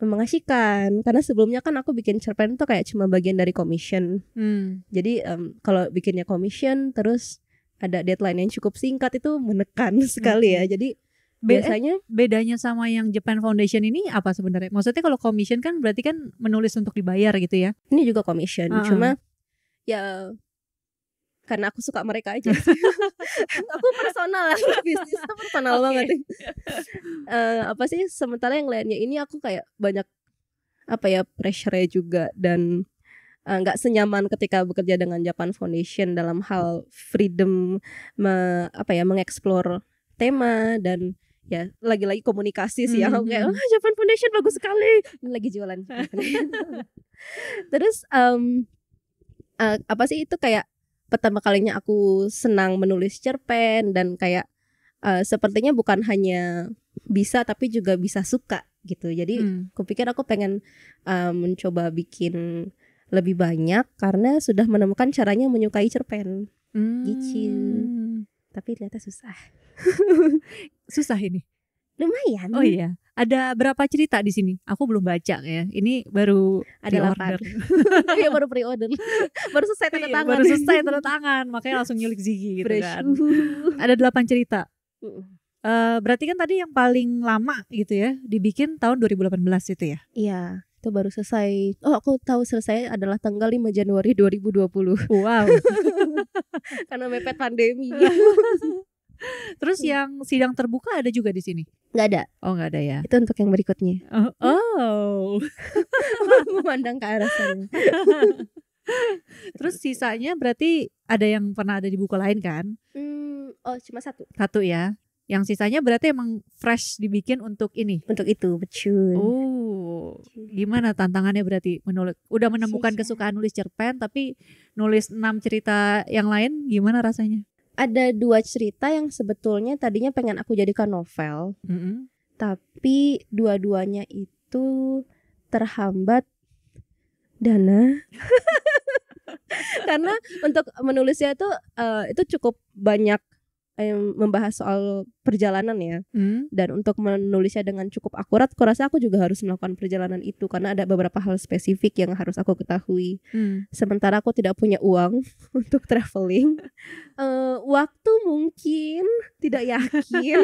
mengasihkan karena sebelumnya kan aku bikin cerpen itu kayak cuma bagian dari commission hmm. jadi um, kalau bikinnya commission terus ada deadline yang cukup singkat itu menekan sekali ya. hmm. ya jadi Be biasanya eh, bedanya sama yang Japan Foundation ini apa sebenarnya? Maksudnya kalau commission kan berarti kan menulis untuk dibayar gitu ya? Ini juga commission, uh -huh. cuma ya karena aku suka mereka aja aku personal lah bisnis itu personal okay. banget uh, apa sih sementara yang lainnya ini aku kayak banyak apa ya pressure juga dan eh, nggak uh, senyaman ketika bekerja dengan Japan Foundation dalam hal freedom me, apa ya mengeksplor tema dan ya lagi-lagi komunikasi sih mm -hmm. ya kayak oh, Japan Foundation bagus sekali lagi jualan terus um, uh, apa sih itu kayak pertama kalinya aku senang menulis cerpen dan kayak uh, sepertinya bukan hanya bisa tapi juga bisa suka gitu. Jadi hmm. kupikir aku pengen uh, mencoba bikin lebih banyak karena sudah menemukan caranya menyukai cerpen. Gitu. Hmm. Gitu. Tapi ternyata susah. susah ini. Lumayan. Oh iya. Ada berapa cerita di sini? Aku belum baca ya. Ini baru ada order. Iya baru pre-order. baru selesai tanda iya, tangan. baru selesai tanda tangan. Makanya langsung nyulik Ziggy gitu Fresh. kan. ada delapan cerita. Uh, berarti kan tadi yang paling lama gitu ya dibikin tahun 2018 itu ya? Iya itu baru selesai. Oh, aku tahu selesai adalah tanggal 5 Januari 2020. Wow. Karena mepet pandemi. Terus hmm. yang sidang terbuka ada juga di sini? Gak ada. Oh gak ada ya. Itu untuk yang berikutnya. Oh. oh. Memandang ke arah sana. Terus sisanya berarti ada yang pernah ada di buku lain kan? Hmm, oh cuma satu. Satu ya. Yang sisanya berarti emang fresh dibikin untuk ini. Untuk itu, betul. Oh. Gimana tantangannya berarti menulis? Udah menemukan Sisa. kesukaan nulis cerpen tapi nulis enam cerita yang lain gimana rasanya? ada dua cerita yang sebetulnya tadinya pengen aku jadikan novel, mm -hmm. tapi dua-duanya itu terhambat dana. Karena untuk menulisnya itu uh, itu cukup banyak yang membahas soal perjalanan ya hmm. dan untuk menulisnya dengan cukup akurat kurasa aku juga harus melakukan perjalanan itu karena ada beberapa hal spesifik yang harus aku ketahui hmm. sementara aku tidak punya uang untuk traveling uh, waktu mungkin tidak yakin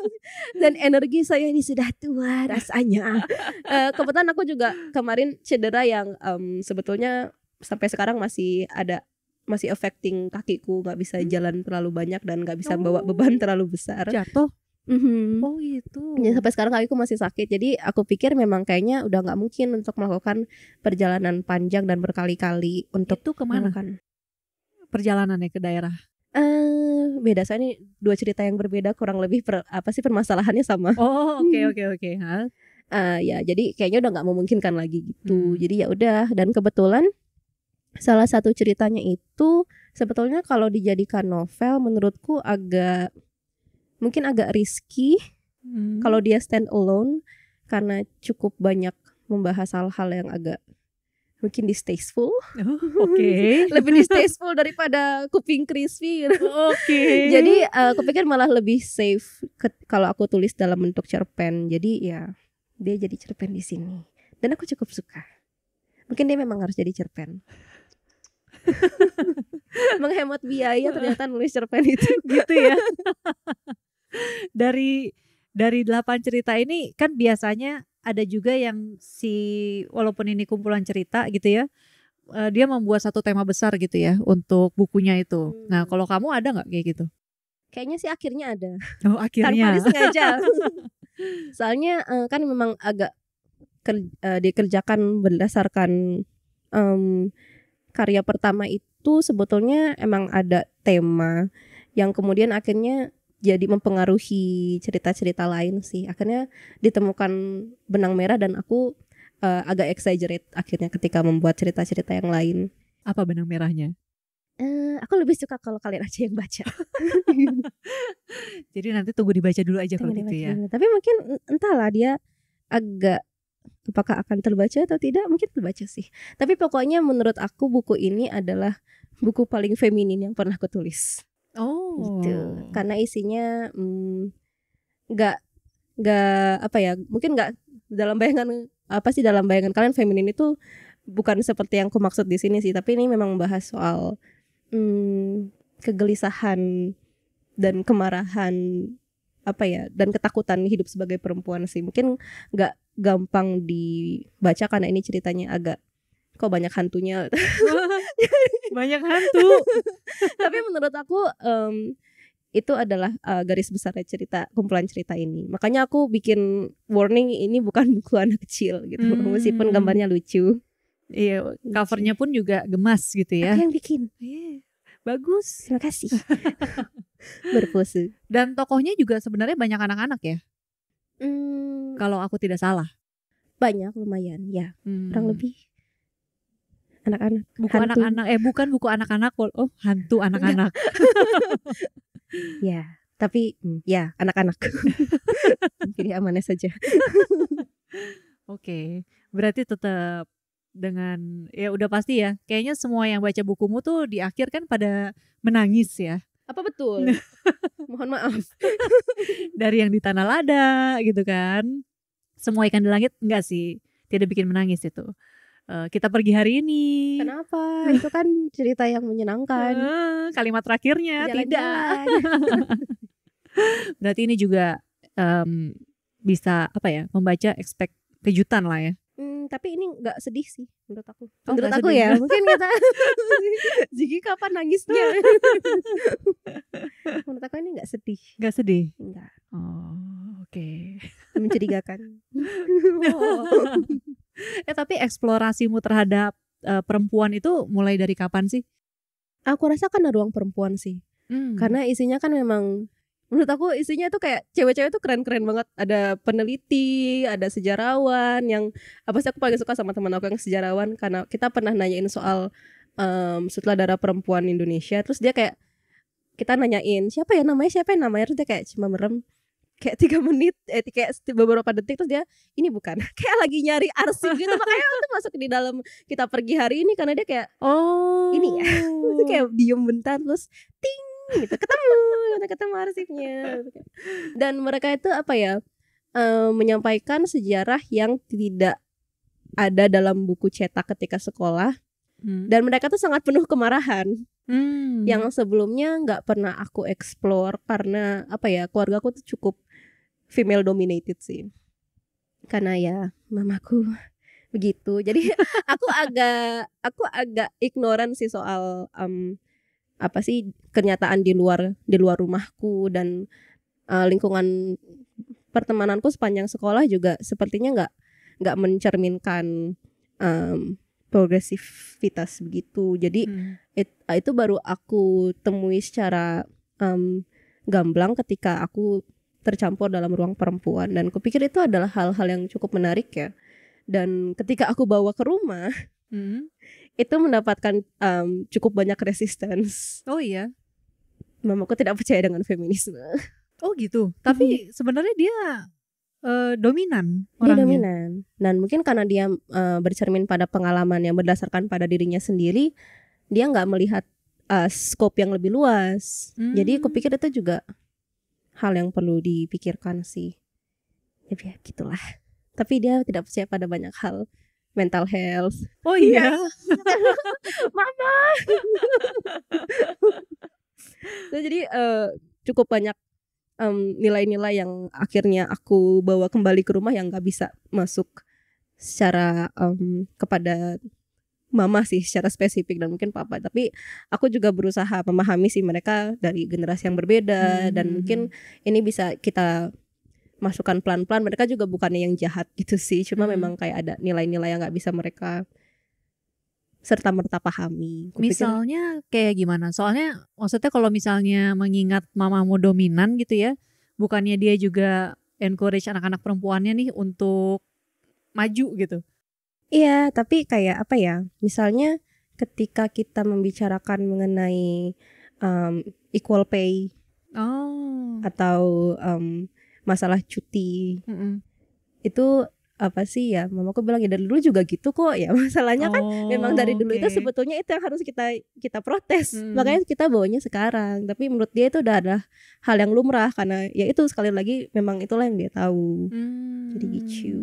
dan energi saya ini sudah tua rasanya uh, kebetulan aku juga kemarin cedera yang um, sebetulnya sampai sekarang masih ada masih affecting kakiku nggak bisa hmm. jalan terlalu banyak dan nggak bisa oh. bawa beban terlalu besar jatuh mm-hmm. oh itu ya, sampai sekarang kakiku masih sakit jadi aku pikir memang kayaknya udah nggak mungkin untuk melakukan perjalanan panjang dan berkali-kali untuk itu kemana kan perjalanannya ke daerah Uh, beda saya ini dua cerita yang berbeda kurang lebih per, apa sih permasalahannya sama oh oke oke oke okay. Eh, ya jadi kayaknya udah nggak memungkinkan lagi gitu hmm. jadi ya udah dan kebetulan salah satu ceritanya itu sebetulnya kalau dijadikan novel menurutku agak mungkin agak risky hmm. kalau dia stand alone karena cukup banyak membahas hal-hal yang agak mungkin distasteful. Oh, Oke. Okay. lebih distasteful daripada kuping crispy. Gitu. Oh, oke. Okay. Jadi uh, aku pikir malah lebih safe ke, kalau aku tulis dalam bentuk cerpen. Jadi ya dia jadi cerpen di sini. Dan aku cukup suka. Mungkin dia memang harus jadi cerpen. menghemat biaya ternyata nulis cerpen itu gitu ya dari dari delapan cerita ini kan biasanya ada juga yang si walaupun ini kumpulan cerita gitu ya eh, dia membuat satu tema besar gitu ya untuk bukunya itu nah, hmm. nah kalau kamu ada nggak kayak gitu kayaknya sih akhirnya ada oh akhirnya tanpa disengaja soalnya eh, kan memang agak eh, dikerjakan berdasarkan um, karya pertama itu sebetulnya emang ada tema yang kemudian akhirnya jadi mempengaruhi cerita-cerita lain sih. Akhirnya ditemukan benang merah dan aku uh, agak exaggerate akhirnya ketika membuat cerita-cerita yang lain. Apa benang merahnya? Uh, aku lebih suka kalau kalian aja yang baca. jadi nanti tunggu dibaca dulu aja tunggu kalau gitu ya. Dulu. Tapi mungkin entahlah dia agak apakah akan terbaca atau tidak mungkin terbaca sih tapi pokoknya menurut aku buku ini adalah buku paling feminin yang pernah aku tulis gitu. oh gitu karena isinya mm, nggak hmm, nggak apa ya mungkin nggak dalam bayangan apa sih dalam bayangan kalian feminin itu bukan seperti yang aku maksud di sini sih tapi ini memang membahas soal hmm, kegelisahan dan kemarahan apa ya dan ketakutan hidup sebagai perempuan sih mungkin nggak gampang dibaca karena ini ceritanya agak kok banyak hantunya banyak hantu tapi menurut aku um, itu adalah uh, garis besar cerita kumpulan cerita ini makanya aku bikin warning ini bukan buku anak kecil gitu hmm. meskipun gambarnya lucu iya covernya pun juga gemas gitu ya aku yang bikin iya bagus terima kasih berpose dan tokohnya juga sebenarnya banyak anak-anak ya hmm, kalau aku tidak salah banyak lumayan ya hmm. kurang lebih anak-anak buku anak-anak eh bukan buku anak-anak oh hantu anak-anak ya tapi hmm, ya anak-anak jadi amannya saja oke okay. berarti tetap dengan ya udah pasti ya kayaknya semua yang baca bukumu tuh di akhir kan pada menangis ya apa betul mohon maaf dari yang di tanah lada gitu kan semua ikan di langit enggak sih tidak bikin menangis itu uh, kita pergi hari ini kenapa itu kan cerita yang menyenangkan uh, kalimat terakhirnya Jalan -jalan. tidak berarti ini juga um, bisa apa ya membaca expect kejutan lah ya Hmm, tapi ini nggak sedih sih menurut aku. Oh, menurut aku ya, ya, mungkin kita Jiki kapan nangisnya? menurut aku ini nggak sedih. Nggak sedih. Enggak. Oh, oke. Okay. Mencurigakan. oh. eh tapi eksplorasimu terhadap uh, perempuan itu mulai dari kapan sih? Aku rasa karena ruang perempuan sih. Hmm. Karena isinya kan memang menurut aku isinya itu kayak cewek-cewek tuh keren-keren banget ada peneliti ada sejarawan yang apa ah, sih aku paling suka sama teman aku yang sejarawan karena kita pernah nanyain soal um, mmm, darah perempuan Indonesia terus dia kayak kita nanyain siapa ya namanya siapa yang namanya terus dia kayak cuma merem kayak tiga menit eh kayak beberapa detik terus dia ini bukan kayak lagi nyari arsip gitu makanya waktu masuk di dalam kita pergi hari ini karena dia kayak oh ini ya terus kayak diem bentar terus ting gitu ketemu ketemu arsipnya gitu kan. dan mereka itu apa ya uh, menyampaikan sejarah yang tidak ada dalam buku cetak ketika sekolah hmm. dan mereka tuh sangat penuh kemarahan hmm. yang sebelumnya nggak pernah aku explore karena apa ya keluarga aku tuh cukup female dominated sih karena ya mamaku begitu jadi aku agak aku agak ignoran sih soal um, apa sih kenyataan di luar di luar rumahku dan uh, lingkungan pertemananku sepanjang sekolah juga sepertinya nggak nggak mencerminkan um, progresivitas begitu jadi hmm. it, eh, itu baru aku temui secara um, gamblang ketika aku tercampur dalam ruang perempuan dan kupikir itu adalah hal-hal yang cukup menarik ya dan ketika aku bawa ke rumah hmm itu mendapatkan um, cukup banyak resistance. Oh iya. Mamaku tidak percaya dengan feminisme. Oh gitu. Tapi hmm. sebenarnya dia uh, dominan orangnya. Dia dominan. Dan mungkin karena dia uh, bercermin pada pengalaman yang berdasarkan pada dirinya sendiri, dia nggak melihat uh, scope yang lebih luas. Hmm. Jadi kupikir itu juga hal yang perlu dipikirkan sih. Ya, ya gitulah. Tapi dia tidak percaya pada banyak hal mental health. Oh iya. iya. Mama. so, nah, jadi uh, cukup banyak nilai-nilai um, yang akhirnya aku bawa kembali ke rumah yang nggak bisa masuk secara um, kepada mama sih secara spesifik dan mungkin papa tapi aku juga berusaha memahami sih mereka dari generasi yang berbeda hmm. dan mungkin hmm. ini bisa kita masukkan pelan-pelan mereka juga bukannya yang jahat gitu sih cuma hmm. memang kayak ada nilai-nilai yang nggak bisa mereka serta merta pahami. Kupikir, misalnya kayak gimana? Soalnya maksudnya kalau misalnya mengingat mamamu dominan gitu ya, bukannya dia juga encourage anak-anak perempuannya nih untuk maju gitu. Iya, tapi kayak apa ya? Misalnya ketika kita membicarakan mengenai um, equal pay oh. atau um, masalah cuti mm -mm. itu apa sih ya mamaku bilang ya dari dulu juga gitu kok ya masalahnya kan oh, kan memang dari dulu okay. itu sebetulnya itu yang harus kita kita protes hmm. makanya kita bawanya sekarang tapi menurut dia itu udah ada hal yang lumrah karena ya itu sekali lagi memang itulah yang dia tahu hmm. jadi gitu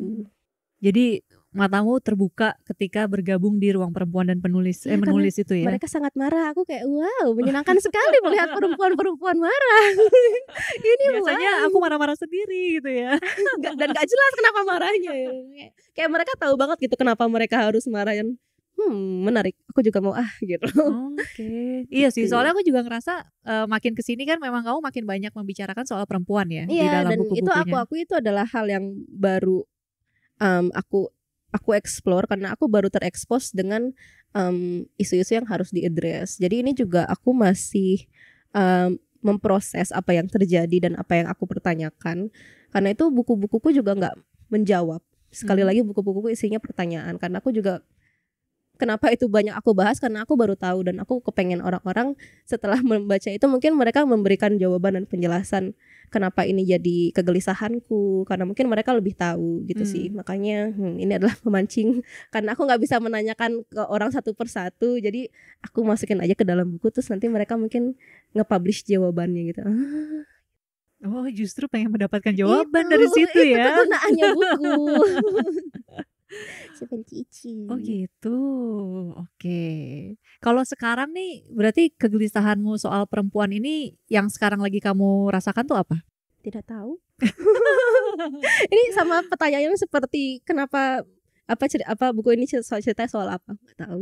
jadi matamu terbuka ketika bergabung di ruang perempuan dan penulis ya, eh iya, menulis itu ya. Mereka sangat marah. Aku kayak wow, menyenangkan sekali melihat perempuan-perempuan marah. Ini biasanya wow. aku marah-marah sendiri gitu ya. dan gak jelas kenapa marahnya. Kayak mereka tahu banget gitu kenapa mereka harus marah yang hmm menarik aku juga mau ah gitu oke okay. iya sih gitu. soalnya aku juga ngerasa uh, makin kesini kan memang kamu makin banyak membicarakan soal perempuan ya iya, di dalam buku-bukunya itu aku aku itu adalah hal yang baru um, aku aku explore karena aku baru terekspos dengan isu isu-isu yang harus diadres. Jadi ini juga aku masih um, memproses apa yang terjadi dan apa yang aku pertanyakan. Karena itu buku-bukuku juga nggak menjawab. Sekali hmm. lagi buku-bukuku isinya pertanyaan karena aku juga kenapa itu banyak aku bahas karena aku baru tahu dan aku kepengen orang-orang setelah membaca itu mungkin mereka memberikan jawaban dan penjelasan kenapa ini jadi kegelisahanku karena mungkin mereka lebih tahu gitu hmm. sih makanya hmm, ini adalah pemancing karena aku nggak bisa menanyakan ke orang satu persatu jadi aku masukin aja ke dalam buku terus nanti mereka mungkin nge-publish jawabannya gitu Oh justru pengen mendapatkan jawaban itu, dari situ itu ya. Itu kegunaannya buku seperti itu. oh gitu oke okay. kalau sekarang nih berarti kegelisahanmu soal perempuan ini yang sekarang lagi kamu rasakan tuh apa tidak tahu ini sama pertanyaannya seperti kenapa apa cerita apa buku ini cerita, cerita soal apa nggak tahu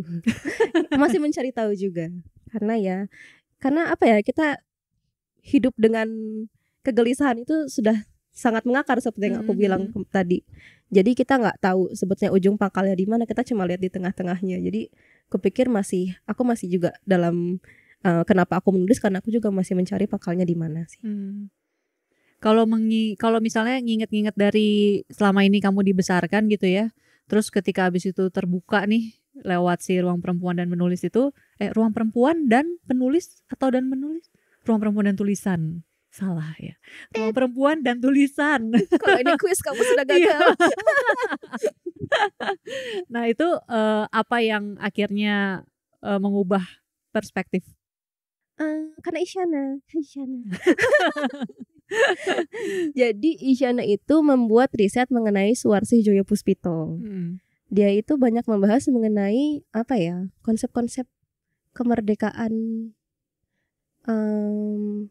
masih mencari tahu juga karena ya karena apa ya kita hidup dengan kegelisahan itu sudah sangat mengakar seperti yang aku hmm. bilang tadi jadi kita nggak tahu sebetulnya ujung pangkalnya di mana kita cuma lihat di tengah-tengahnya jadi kupikir masih aku masih juga dalam uh, kenapa aku menulis karena aku juga masih mencari pangkalnya di mana sih hmm. kalau mengi kalau misalnya nginget-nginget dari selama ini kamu dibesarkan gitu ya terus ketika habis itu terbuka nih lewat si ruang perempuan dan menulis itu eh ruang perempuan dan penulis atau dan menulis ruang perempuan dan tulisan Salah ya. Kalau perempuan dan tulisan. Kalau ini kuis kamu sudah iya. gagal. nah itu uh, apa yang akhirnya uh, mengubah perspektif? Uh, karena Isyana. Isyana. Jadi Isyana itu membuat riset mengenai Suwarsi Joyo Puspito. Hmm. Dia itu banyak membahas mengenai apa ya konsep-konsep kemerdekaan um,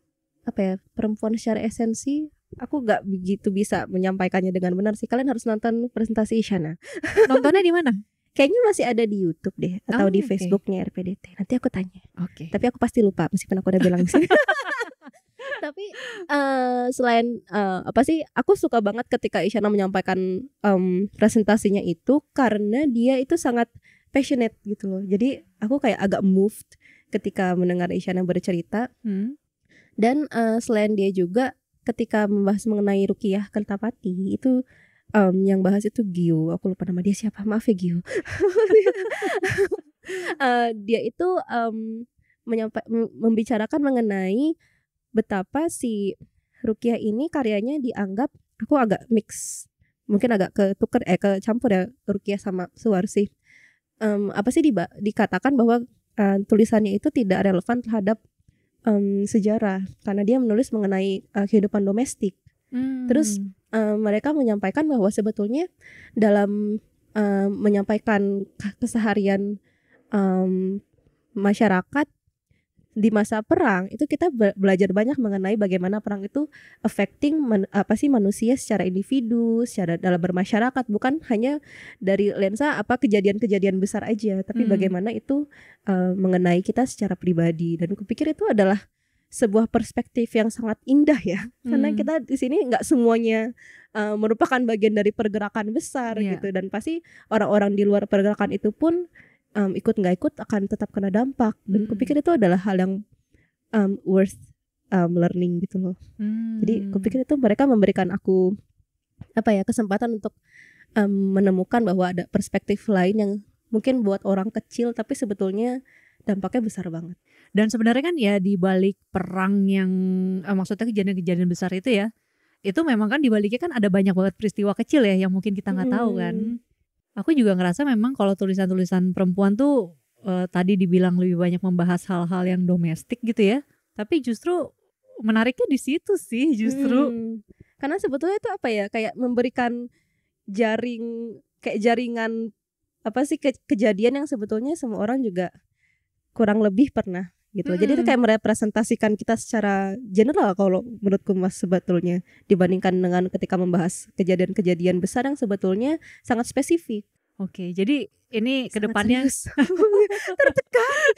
apa ya perempuan secara esensi aku nggak begitu bisa menyampaikannya dengan benar sih kalian harus nonton presentasi Isyana nontonnya di mana kayaknya masih ada di YouTube deh atau oh, di okay. Facebooknya RPDT nanti aku tanya okay. tapi aku pasti lupa meskipun aku udah bilang sih tapi uh, selain uh, apa sih aku suka banget ketika Isyana menyampaikan um, presentasinya itu karena dia itu sangat passionate gitu loh jadi aku kayak agak moved ketika mendengar Isyana bercerita hmm dan uh, selain dia juga ketika membahas mengenai Rukiah Kertapati itu um, yang bahas itu Gio. Aku lupa nama dia siapa. Maaf ya Gio. uh, dia itu um, menyampa- membicarakan mengenai betapa si Rukiah ini karyanya dianggap aku agak mix mungkin agak ke tuker eh ke campur ya Rukiah sama Suwarsi um, apa sih di, dikatakan bahwa uh, tulisannya itu tidak relevan terhadap um, sejarah karena dia menulis mengenai uh, kehidupan domestik. Hmm. Terus um, mereka menyampaikan bahwa sebetulnya dalam um, menyampaikan keseharian um, masyarakat di masa perang itu kita belajar banyak mengenai bagaimana perang itu affecting man, apa sih manusia secara individu, secara dalam bermasyarakat bukan hanya dari lensa apa kejadian-kejadian besar aja, tapi hmm. bagaimana itu uh, mengenai kita secara pribadi dan kupikir itu adalah sebuah perspektif yang sangat indah ya hmm. karena kita di sini nggak semuanya uh, merupakan bagian dari pergerakan besar yeah. gitu dan pasti orang-orang di luar pergerakan itu pun um, ikut nggak ikut akan tetap kena dampak dan hmm. kupikir itu adalah hal yang um, worth um, learning gitu loh hmm. jadi kupikir itu mereka memberikan aku apa ya kesempatan untuk um, menemukan bahwa ada perspektif lain yang mungkin buat orang kecil tapi sebetulnya dampaknya besar banget dan sebenarnya kan ya di balik perang yang eh, maksudnya kejadian-kejadian besar itu ya itu memang kan dibaliknya kan ada banyak banget peristiwa kecil ya yang mungkin kita nggak tahu kan hmm aku juga ngerasa memang kalau tulisan-tulisan perempuan tuh uh, tadi dibilang lebih banyak membahas hal-hal yang domestik gitu ya tapi justru menariknya di situ sih justru hmm. karena sebetulnya itu apa ya kayak memberikan jaring kayak jaringan apa sih ke, kejadian yang sebetulnya semua orang juga kurang lebih pernah gitu. Hmm. Jadi itu kayak merepresentasikan kita secara general kalau menurutku Mas sebetulnya dibandingkan dengan ketika membahas kejadian-kejadian besar yang sebetulnya sangat spesifik. Oke, jadi ini sangat kedepannya tertekan.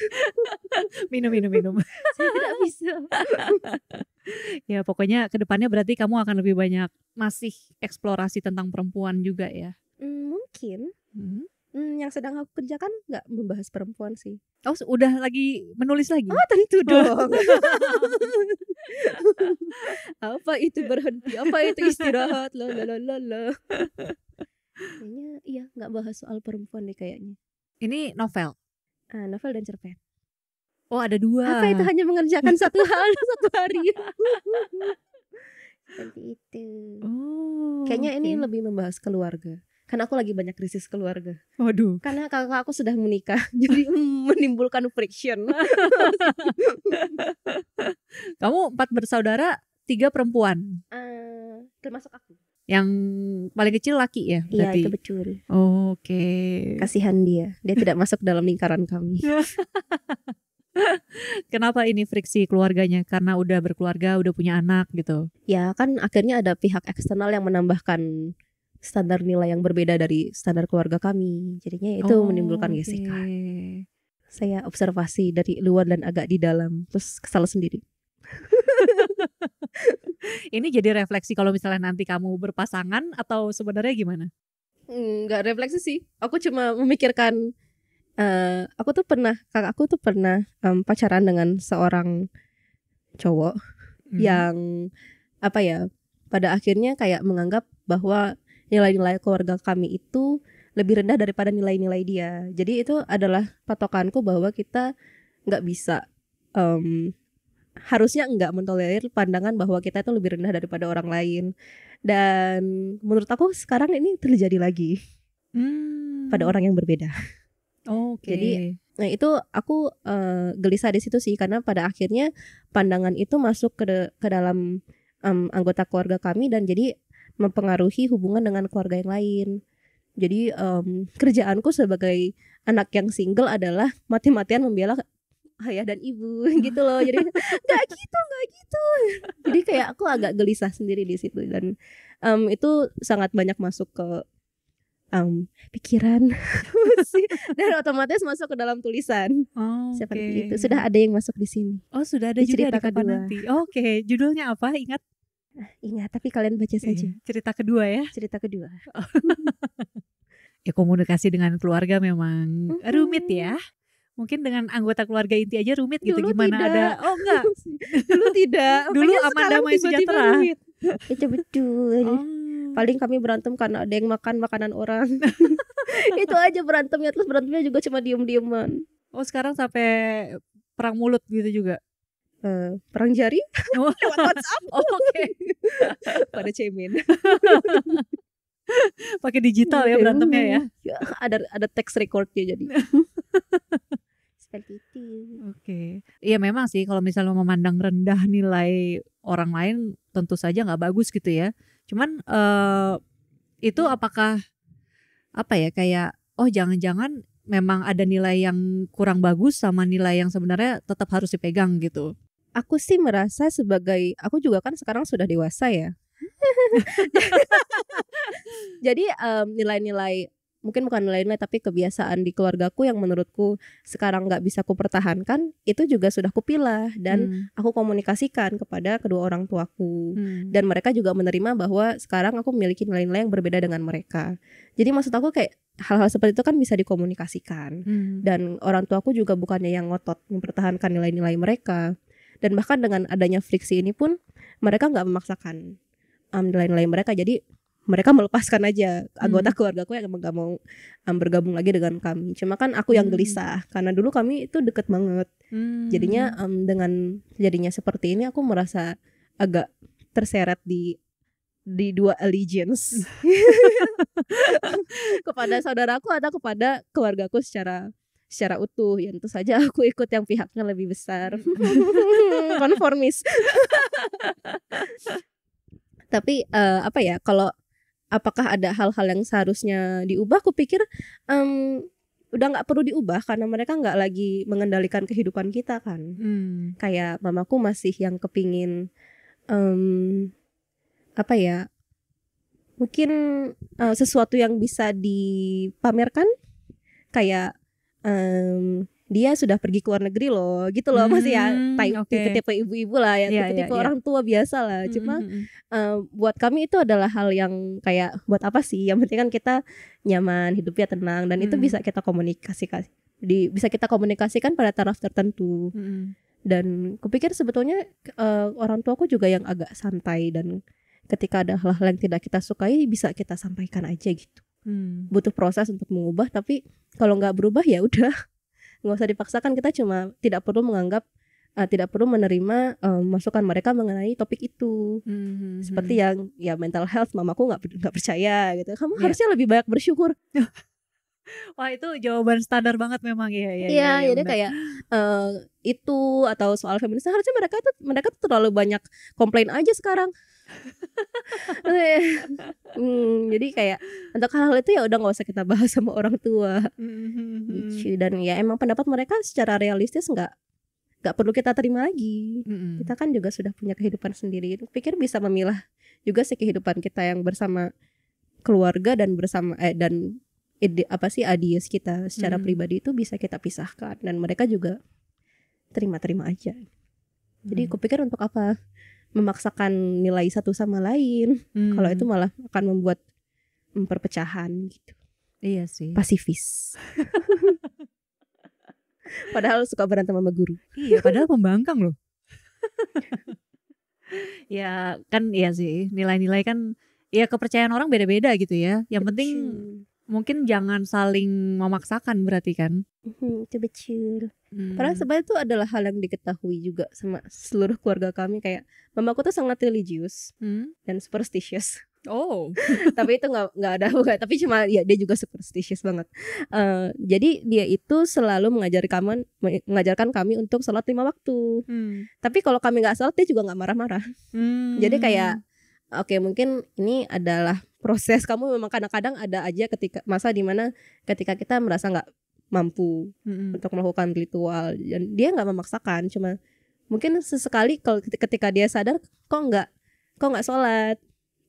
minum, minum, minum. Saya tidak bisa. ya pokoknya kedepannya berarti kamu akan lebih banyak masih eksplorasi tentang perempuan juga ya. Hmm, mungkin. Hmm hmm, yang sedang aku kerjakan nggak membahas perempuan sih. Oh, udah lagi menulis lagi? Oh, tentu oh. dong. apa itu berhenti? Apa itu istirahat? Lo lo lo lo. Kayaknya iya nggak bahas soal perempuan deh kayaknya. Ini novel. Uh, novel dan cerpen. Oh, ada dua. Apa itu hanya mengerjakan satu hal satu hari? Seperti itu. Oh. Kayaknya okay. ini lebih membahas keluarga karena aku lagi banyak krisis keluarga. Waduh. Karena kakak aku sudah menikah, jadi menimbulkan friction. Kamu empat bersaudara, tiga perempuan. Uh, termasuk aku. Yang paling kecil laki ya? Iya itu becul. Oh, Oke. Okay. Kasihan dia, dia tidak masuk dalam lingkaran kami. Kenapa ini friksi keluarganya? Karena udah berkeluarga, udah punya anak gitu. Ya kan akhirnya ada pihak eksternal yang menambahkan standar nilai yang berbeda dari standar keluarga kami. Jadinya itu oh, menimbulkan gesekan. Okay. Saya observasi dari luar dan agak di dalam, terus kesal sendiri. Ini jadi refleksi kalau misalnya nanti kamu berpasangan atau sebenarnya gimana? Enggak refleksi sih. Aku cuma memikirkan uh, aku tuh pernah kakak aku tuh pernah um, pacaran dengan seorang cowok hmm. yang apa ya pada akhirnya kayak menganggap bahwa nilai-nilai keluarga kami itu lebih rendah daripada nilai-nilai dia. Jadi itu adalah patokanku bahwa kita nggak bisa um, harusnya nggak mentolerir pandangan bahwa kita itu lebih rendah daripada orang lain. Dan menurut aku sekarang ini terjadi lagi hmm. pada orang yang berbeda. Oh, Oke. Okay. Jadi nah itu aku uh, gelisah di situ sih karena pada akhirnya pandangan itu masuk ke ke dalam um, anggota keluarga kami dan jadi mempengaruhi hubungan dengan keluarga yang lain. Jadi um, kerjaanku sebagai anak yang single adalah mati-matian membela ayah dan ibu gitu loh. Jadi nggak gitu, nggak gitu. Jadi kayak aku agak gelisah sendiri di situ dan um, itu sangat banyak masuk ke um, pikiran dan otomatis masuk ke dalam tulisan oh, seperti itu sudah ada yang masuk di sini oh sudah ada di juga di kedua. nanti oke okay. judulnya apa ingat Ingat, tapi kalian baca saja. Iya, cerita kedua ya. Cerita kedua. ya komunikasi dengan keluarga memang mm -hmm. rumit ya. Mungkin dengan anggota keluarga inti aja rumit gitu gimana tidak. ada. Oh enggak. Dulu tidak. Dulu aman damai sejahtera. Itu betul. Oh. Paling kami berantem karena ada yang makan makanan orang. itu aja berantemnya terus berantemnya juga cuma diem-dieman. Oh, sekarang sampai perang mulut gitu juga. Uh, perang jari oh. lewat WhatsApp. Oh, Oke. Okay. Pada cemen. Pakai digital ya berantemnya ya. ya ada ada text recordnya jadi. Seperti itu. Oke. Okay. Iya memang sih kalau misalnya memandang rendah nilai orang lain tentu saja nggak bagus gitu ya. Cuman uh, itu apakah apa ya kayak oh jangan-jangan memang ada nilai yang kurang bagus sama nilai yang sebenarnya tetap harus dipegang gitu aku sih merasa sebagai aku juga kan sekarang sudah dewasa ya. Jadi nilai mmm, nilai-nilai mungkin bukan nilai-nilai tapi kebiasaan di keluargaku yang menurutku sekarang nggak bisa kupertahankan itu juga sudah kupilah dan hmm. aku komunikasikan kepada kedua orang tuaku hmm. dan mereka juga menerima bahwa sekarang aku memiliki nilai-nilai yang berbeda dengan mereka jadi maksud aku kayak hal-hal seperti itu kan bisa dikomunikasikan hmm. dan orang tuaku juga bukannya yang ngotot mempertahankan nilai-nilai mereka dan bahkan dengan adanya friksi ini pun mereka nggak memaksakan um, lain-lain mereka jadi mereka melepaskan aja anggota hmm. keluargaku yang emang gak mau um, bergabung lagi dengan kami. Cuma kan aku yang hmm. gelisah hmm. karena dulu kami itu deket banget. Hmm. Jadinya um, dengan jadinya seperti ini aku merasa agak terseret di di dua allegiance kepada saudaraku atau kepada keluargaku secara secara utuh ya tentu saja aku ikut yang pihaknya lebih besar hmm. konformis tapi uh, apa ya kalau apakah ada hal-hal yang seharusnya diubah aku pikir um, udah nggak perlu diubah karena mereka nggak lagi mengendalikan kehidupan kita kan hmm. kayak mamaku masih yang kepingin um, apa ya mungkin uh, sesuatu yang bisa dipamerkan kayak um, dia sudah pergi ke luar negeri loh gitu loh masih ya hmm, tipe-tipe ibu-ibu lah ya yeah, tipe yeah, iya. orang yeah. tua biasa lah hmm, cuma mm-hmm. uh, buat kami itu adalah hal yang kayak buat apa sih yang penting kan kita nyaman hidupnya tenang dan mm. itu bisa kita komunikasikan di bisa kita komunikasikan pada taraf tertentu mm. dan kupikir sebetulnya uh, orang tuaku juga yang agak santai dan ketika ada hal-hal yang tidak kita sukai bisa kita sampaikan aja gitu hmm. butuh proses untuk mengubah tapi kalau nggak berubah ya udah nggak usah dipaksakan kita cuma tidak perlu menganggap uh, tidak perlu menerima um, masukan mereka mengenai topik itu hmm, seperti hmm. hmm. yang ya mental health mamaku nggak nggak percaya gitu kamu yeah. harusnya lebih banyak bersyukur Wah itu jawaban standar banget memang ya. Iya, ya, ya, jadi benar. kayak uh, itu atau soal feminisme harusnya mereka itu mereka tuh terlalu banyak komplain aja sekarang. Iya. hmm, jadi kayak untuk hal-hal itu ya udah nggak usah kita bahas sama orang tua gitu. Mm-hmm. dan ya emang pendapat mereka secara realistis nggak nggak perlu kita terima lagi mm-hmm. kita kan juga sudah punya kehidupan sendiri pikir bisa memilah juga sih kehidupan kita yang bersama keluarga dan bersama eh, dan ide, apa sih adius kita secara mm-hmm. pribadi itu bisa kita pisahkan dan mereka juga terima-terima aja jadi kupikir untuk apa memaksakan nilai satu sama lain. Hmm. Kalau itu malah akan membuat perpecahan gitu. Iya sih. Pasifis. padahal suka berantem sama guru. Iya, padahal pembangkang loh. ya kan iya sih nilai-nilai kan ya kepercayaan orang beda-beda gitu ya yang penting mungkin jangan saling memaksakan berarti kan mm-hmm, itu becil. Hmm. Padahal sebenarnya itu adalah hal yang diketahui juga sama seluruh keluarga kami kayak mamaku tuh sangat religius hmm. dan superstitious. Oh, tapi itu nggak nggak ada bukan. Tapi cuma ya dia juga superstitious banget. Uh, jadi dia itu selalu mengajar kami mengajarkan kami untuk sholat lima waktu. Hmm. Tapi kalau kami nggak sholat dia juga nggak marah-marah. Hmm. Jadi kayak oke okay, mungkin ini adalah proses kamu memang kadang-kadang ada aja ketika masa dimana ketika kita merasa nggak mampu hmm untuk melakukan ritual dan dia nggak memaksakan cuma mungkin sesekali kalau ketika dia sadar kok nggak kok nggak sholat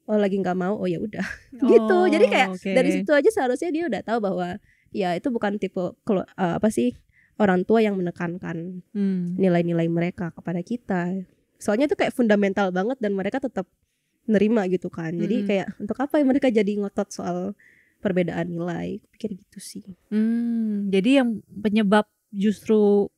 oh lagi nggak mau oh ya udah gitu. oh, gitu jadi kayak okay. dari situ aja seharusnya dia udah tahu bahwa ya itu bukan tipe kalau uh, eh, apa sih orang tua yang menekankan hmm. nilai-nilai mereka kepada kita soalnya itu kayak fundamental banget dan mereka tetap nerima gitu kan jadi hmm. kayak untuk apa ya mereka jadi ngotot soal perbedaan nilai pikir gitu sih hmm, jadi yang penyebab justru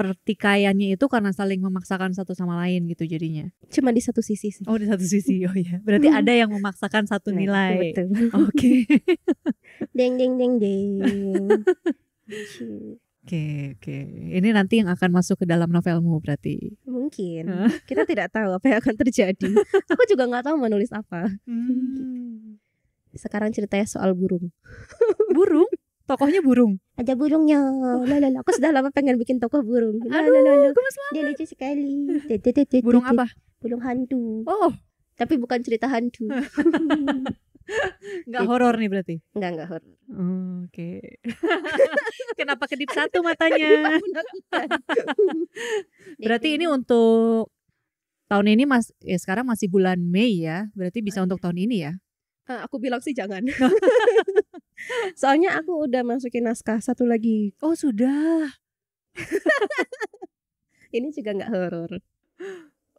pertikaiannya itu karena saling memaksakan satu sama lain gitu jadinya. Cuma di satu sisi sih. Oh, di satu sisi. Oh ya. Berarti ada yang memaksakan satu nah, nilai. Betul. Oke. deng deng deng deng. Oke, oke. Ini nanti yang akan masuk ke dalam novelmu berarti. Mungkin. Kita tidak tahu apa yang akan terjadi. Aku juga nggak tahu menulis apa. Hmm sekarang ceritanya soal burung. burung? Tokohnya burung. Ada burungnya. lalu Aku sudah lama pengen bikin tokoh burung. lalu Aduh, Dia lucu sekali. Burung apa? Burung hantu. Oh. Tapi bukan cerita hantu. Enggak horor nih berarti? Enggak, enggak horor. Oke. Okay. Kenapa kedip satu matanya? berarti ini untuk tahun ini mas ya sekarang masih bulan Mei ya. Berarti bisa oh, untuk tahun ini ya? Uh, aku bilang sih jangan. Soalnya aku udah masukin naskah satu lagi. Oh sudah. ini juga nggak horor.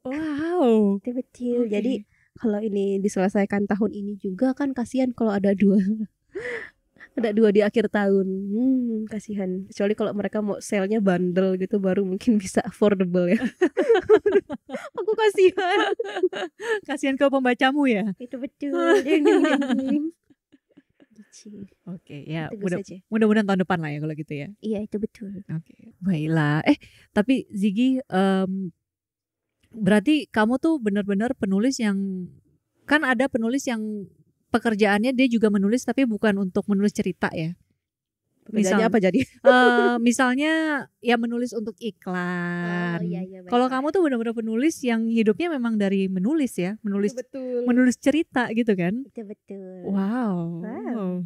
Wow. Betul. Okay. Jadi kalau ini diselesaikan tahun ini juga kan kasihan kalau ada dua ada dua di akhir tahun hmm kasihan kecuali kalau mereka mau selnya bandel gitu baru mungkin bisa affordable ya aku kasihan kasihan kau pembacamu ya itu betul Oke okay, ya mudah, mudah-mudahan tahun depan lah ya kalau gitu ya. Iya itu betul. Oke okay. baiklah. Eh tapi Zigi um, berarti kamu tuh benar-benar penulis yang kan ada penulis yang pekerjaannya dia juga menulis tapi bukan untuk menulis cerita ya. Misalnya apa jadi? uh, misalnya ya menulis untuk iklan. Oh, iya, iya, Kalau kamu tuh benar-benar penulis yang hidupnya memang dari menulis ya, menulis iya, betul. menulis cerita gitu kan? Itu betul. Wow. wow.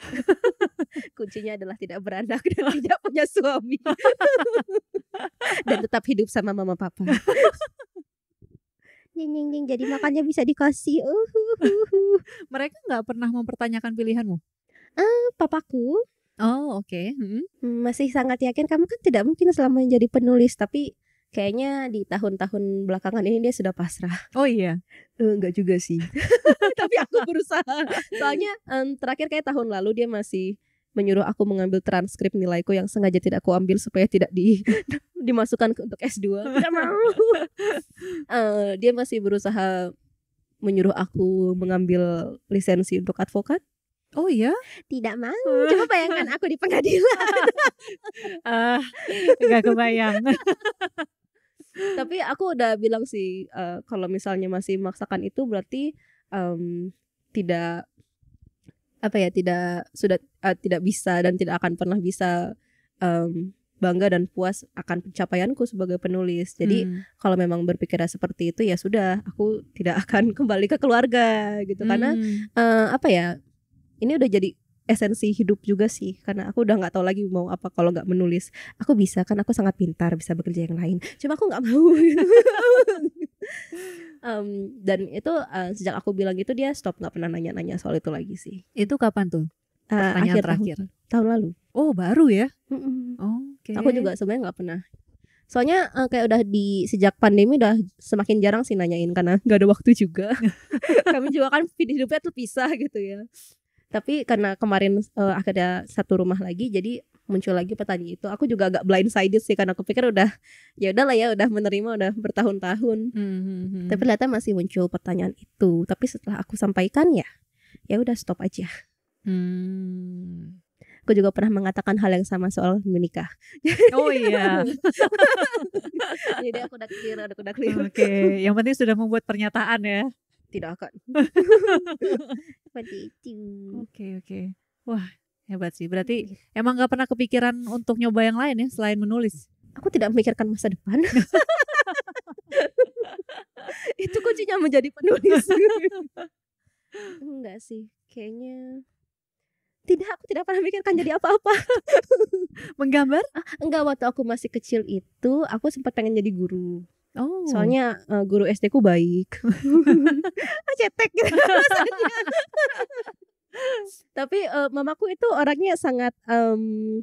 Kuncinya adalah tidak beranak dan tidak punya suami. dan tetap hidup sama mama papa jing jing jadi makannya bisa dikasih uh, uh, mereka nggak pernah mempertanyakan pilihanmu ah uh, papaku oh oke okay. Hmm. hmm. masih sangat yakin kamu kan tidak mungkin selama jadi penulis tapi kayaknya di tahun-tahun belakangan ini dia sudah pasrah. Oh iya, uh, eh, enggak juga sih. Tapi aku berusaha. Soalnya um, terakhir kayak tahun lalu dia masih menyuruh aku mengambil transkrip nilaiku yang sengaja tidak aku ambil supaya tidak di dimasukkan untuk S2. Tidak mau. uh, dia masih berusaha menyuruh aku mengambil lisensi untuk advokat. Oh iya? Tidak mau. Coba bayangkan aku di pengadilan. Ah, uh, nggak kebayang. Tapi aku udah bilang sih uh, kalau misalnya masih memaksakan itu berarti um, tidak apa ya tidak sudah uh, tidak bisa dan tidak akan pernah bisa um, bangga dan puas akan pencapaianku sebagai penulis. Jadi hmm. kalau memang berpikir seperti itu ya sudah, aku tidak akan kembali ke keluarga gitu hmm. karena uh, apa ya? Ini udah jadi esensi hidup juga sih karena aku udah nggak tahu lagi mau apa kalau nggak menulis aku bisa kan aku sangat pintar bisa bekerja yang lain cuma aku nggak mau um, dan itu uh, sejak aku bilang itu dia stop nggak pernah nanya-nanya soal itu lagi sih itu kapan tuh uh, akhir terakhir tahun, tahun lalu oh baru ya mm -mm. oh, oke okay. aku juga sebenarnya nggak pernah soalnya uh, kayak udah di sejak pandemi udah semakin jarang sih nanyain karena nggak ada waktu juga kami juga kan hidupnya tuh pisah gitu ya tapi karena kemarin uh, akhirnya satu rumah lagi jadi muncul lagi petani itu aku juga agak blindsided sih karena aku pikir udah ya udahlah ya udah menerima udah bertahun-tahun mm-hmm. tapi ternyata masih muncul pertanyaan itu tapi setelah aku sampaikan ya ya udah stop aja mm. aku juga pernah mengatakan hal yang sama soal menikah oh iya jadi aku udah clear aku udah clear oke okay. yang penting sudah membuat pernyataan ya tidak akan seperti itu oke okay, oke okay. wah Hebat sih. Berarti emang nggak pernah kepikiran untuk nyoba yang lain ya selain menulis? Aku tidak memikirkan masa depan. itu kuncinya menjadi penulis. Enggak sih, kayaknya tidak aku tidak pernah memikirkan jadi apa-apa menggambar ah, enggak waktu aku masih kecil itu aku sempat pengen jadi guru oh soalnya uh, guru SD ku baik cetek gitu tapi uh, mamaku itu orangnya sangat um,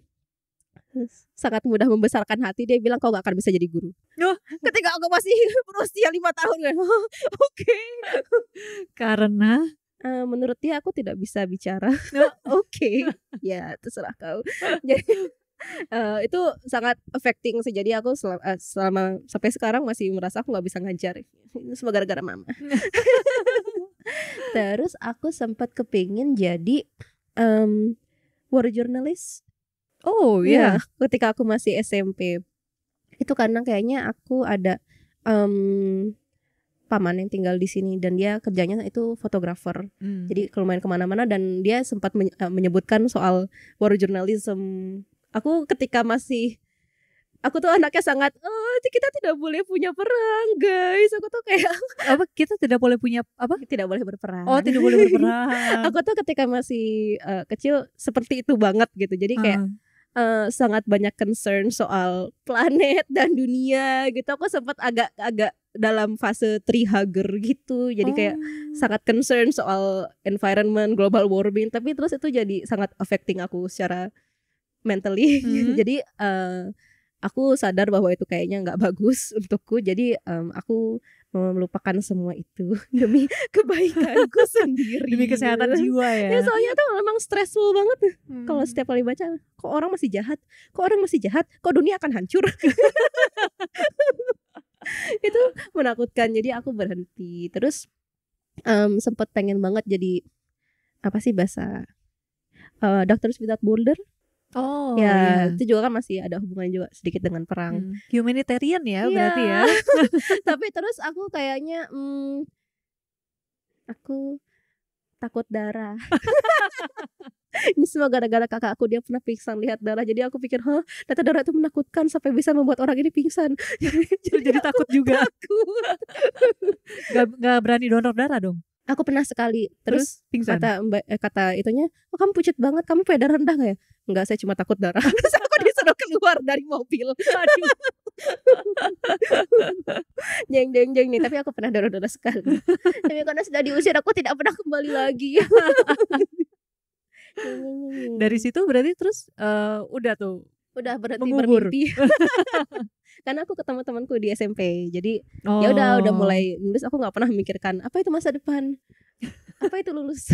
sangat mudah membesarkan hati dia bilang kau gak akan bisa jadi guru oh, ketika aku masih berusia lima tahun kan oke okay. karena uh, menurut dia aku tidak bisa bicara oke okay. ya terserah kau jadi Uh, itu sangat affecting sih jadi aku selama, uh, selama sampai sekarang masih merasa aku gak bisa ngajar Semoga semua gara-gara mama Terus aku sempat kepingin jadi um, war journalist. Oh ya, yeah. ketika aku masih SMP itu karena kayaknya aku ada um, paman yang tinggal di sini dan dia kerjanya itu fotografer. mm. Jadi lumayan kemana-mana dan dia sempat eh, menyebutkan soal war journalism. Aku ketika masih aku tuh anaknya sangat oh kita tidak boleh punya perang guys aku tuh kayak apa kita tidak boleh punya apa tidak boleh berperang oh tidak boleh berperang aku tuh ketika masih uh, kecil seperti itu banget gitu jadi kayak Uh, sangat banyak concern soal planet dan dunia gitu aku sempat agak agak dalam fase tree hugger gitu jadi kayak oh. sangat concern soal environment global warming tapi terus itu jadi sangat affecting aku secara mentally mm -hmm. jadi uh, aku sadar bahwa itu kayaknya nggak bagus untukku jadi um, aku melupakan semua itu demi kebaikanku sendiri demi kesehatan jiwa ya ya soalnya tuh memang stressful banget hmm. kalau setiap kali baca kok orang masih jahat kok orang masih jahat kok dunia akan hancur itu menakutkan jadi aku berhenti terus um, sempet pengen banget jadi apa sih bahasa uh, dokter Spitak Boulder Oh, ya iya. itu juga kan masih ada hubungan juga sedikit dengan perang. Hmm. Humanitarian ya, ya. berarti ya. Tapi terus aku kayaknya, hmm, aku takut darah. Ini semua gara-gara kakak aku dia pernah pingsan lihat darah. Jadi aku pikir, hah, data darah itu menakutkan sampai bisa membuat orang ini pingsan. jadi, jadi, jadi takut juga. Takut. gak, gak berani donor darah dong? aku pernah sekali terus, terus pingsan. kata mbak eh, kata itunya oh kamu pucat banget kamu punya rendah nggak ya nggak saya cuma takut darah terus aku disuruh keluar dari mobil jeng jeng jeng nih tapi aku pernah darah darah sekali tapi karena sudah diusir aku tidak pernah kembali lagi dari situ berarti terus uh, udah tuh udah berhenti Mengubur. bermimpi karena aku ketemu temanku di SMP jadi oh. ya udah udah oh. mulai nulis aku nggak pernah memikirkan apa itu masa depan apa itu lulus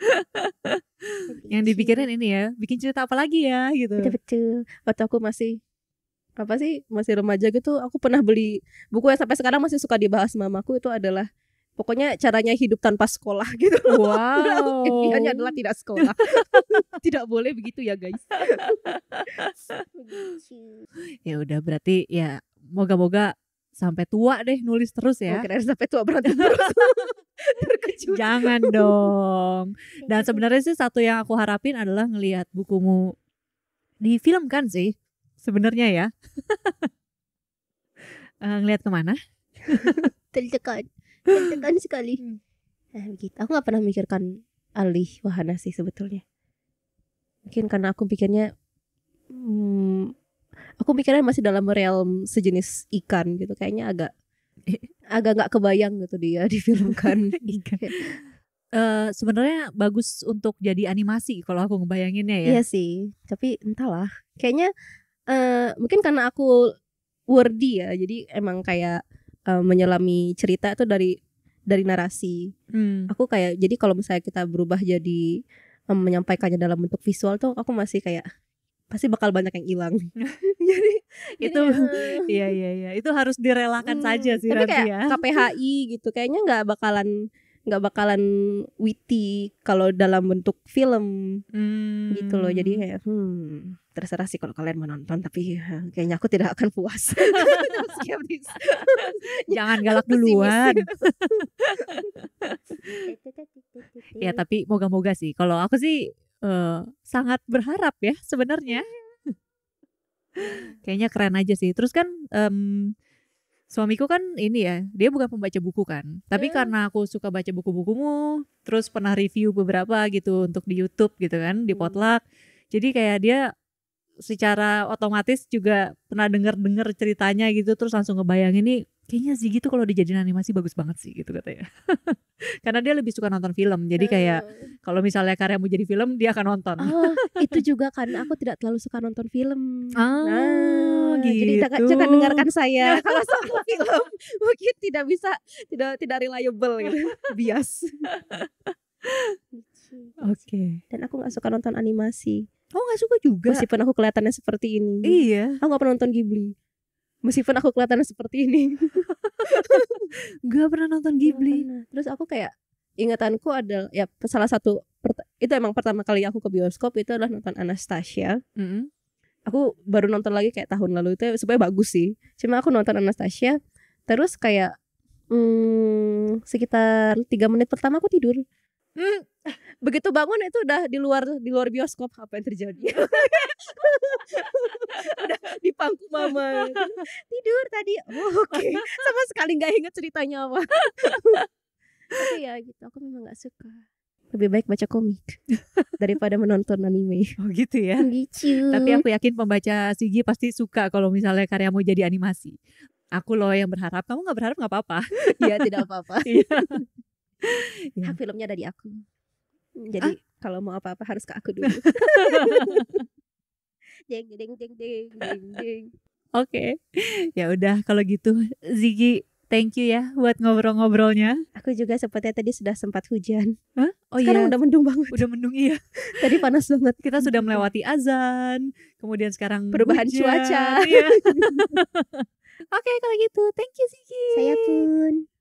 yang dipikirin ini ya bikin cerita apa lagi ya gitu betul betul waktu aku masih apa sih masih remaja gitu aku pernah beli buku yang sampai sekarang masih suka dibahas mamaku itu adalah pokoknya caranya hidup tanpa sekolah gitu. Wow. Impiannya adalah tidak sekolah. tidak boleh begitu ya guys. ya udah berarti ya moga-moga sampai tua deh nulis terus ya. oh, sampai tua berarti terus. Terkejut. Jangan dong. Dan sebenarnya sih satu yang aku harapin adalah ngelihat bukumu di film kan sih sebenarnya ya. uh, ngelihat kemana? Terdekat deg sekali nah hmm. eh, begitu aku gak pernah mikirkan alih wahana sih sebetulnya mungkin karena aku pikirnya hmm, aku pikirnya masih dalam realm sejenis ikan gitu kayaknya agak agak nggak kebayang gitu dia difilmkan ikan Uh, sebenarnya bagus untuk jadi animasi kalau aku ngebayanginnya ya. Iya sih, tapi entahlah. Kayaknya uh, mungkin karena aku wordy ya, jadi emang kayak uh, menyelami cerita itu dari dari narasi. Hmm. Aku kayak jadi kalau misalnya kita berubah jadi um, menyampaikannya dalam bentuk visual tuh aku masih kayak pasti bakal banyak yang hilang. jadi itu ya. iya iya iya itu harus direlakan hmm, saja sih tapi kayak ya. KPHI gitu kayaknya nggak bakalan nggak bakalan witty kalau dalam bentuk film hmm. gitu loh jadi kayak hmm terserah sih kalau kalian mau nonton tapi eh, kayaknya aku tidak akan puas jangan galak duluan ya tapi moga-moga sih kalau aku sih uh, sangat berharap ya sebenarnya iya. kayaknya keren aja sih terus kan um, suamiku kan ini ya dia bukan pembaca buku kan tapi yeah. karena aku suka baca buku-bukumu terus pernah review beberapa gitu untuk di YouTube gitu kan di hmm. potluck jadi kayak dia secara otomatis juga pernah denger-denger ceritanya gitu terus langsung ngebayangin ini kayaknya sih gitu kalau dijadiin animasi bagus banget sih gitu katanya. Karena dia lebih suka nonton film. Jadi kayak kalau misalnya karya mau jadi film dia akan nonton. Oh, itu juga karena aku tidak terlalu suka nonton film. Ah, nah, gitu. Jadi jangan dengarkan saya kalau soal film mungkin tidak bisa tidak tidak reliable gitu. Bias. Oke. Okay. Dan aku nggak suka nonton animasi. Oh gak suka juga Meskipun aku kelihatannya seperti ini Iya Aku gak pernah nonton Ghibli Meskipun aku kelihatannya seperti ini Gak pernah nonton Ghibli pernah. Terus aku kayak Ingatanku adalah Ya salah satu Itu emang pertama kali aku ke bioskop Itu adalah nonton Anastasia mm -hmm. Aku baru nonton lagi kayak tahun lalu Itu supaya bagus sih Cuma aku nonton Anastasia Terus kayak hmm, Sekitar tiga menit pertama aku tidur mm begitu bangun itu udah di luar di luar bioskop apa yang terjadi udah di pangku mama tidur tadi oh, oke okay. sama sekali nggak inget ceritanya apa tapi ya gitu aku memang nggak suka lebih baik baca komik daripada menonton anime. Oh gitu ya. Gicu. Tapi aku yakin pembaca Sigi pasti suka kalau misalnya karyamu jadi animasi. Aku loh yang berharap, kamu nggak berharap nggak apa-apa. ya tidak apa-apa. ya. -apa. ya. Filmnya dari aku. Jadi ah? kalau mau apa-apa harus ke aku dulu. jeng jeng jeng jeng jeng Oke. Ya udah kalau gitu Zigi Thank you ya buat ngobrol-ngobrolnya. Aku juga sepertinya tadi sudah sempat hujan. Hah? Oh sekarang iya. udah mendung banget. Udah mendung iya. tadi panas banget. Kita sudah melewati azan, kemudian sekarang perubahan hujan. cuaca. Iya. Oke okay, kalau gitu, thank you Ziki. Saya pun.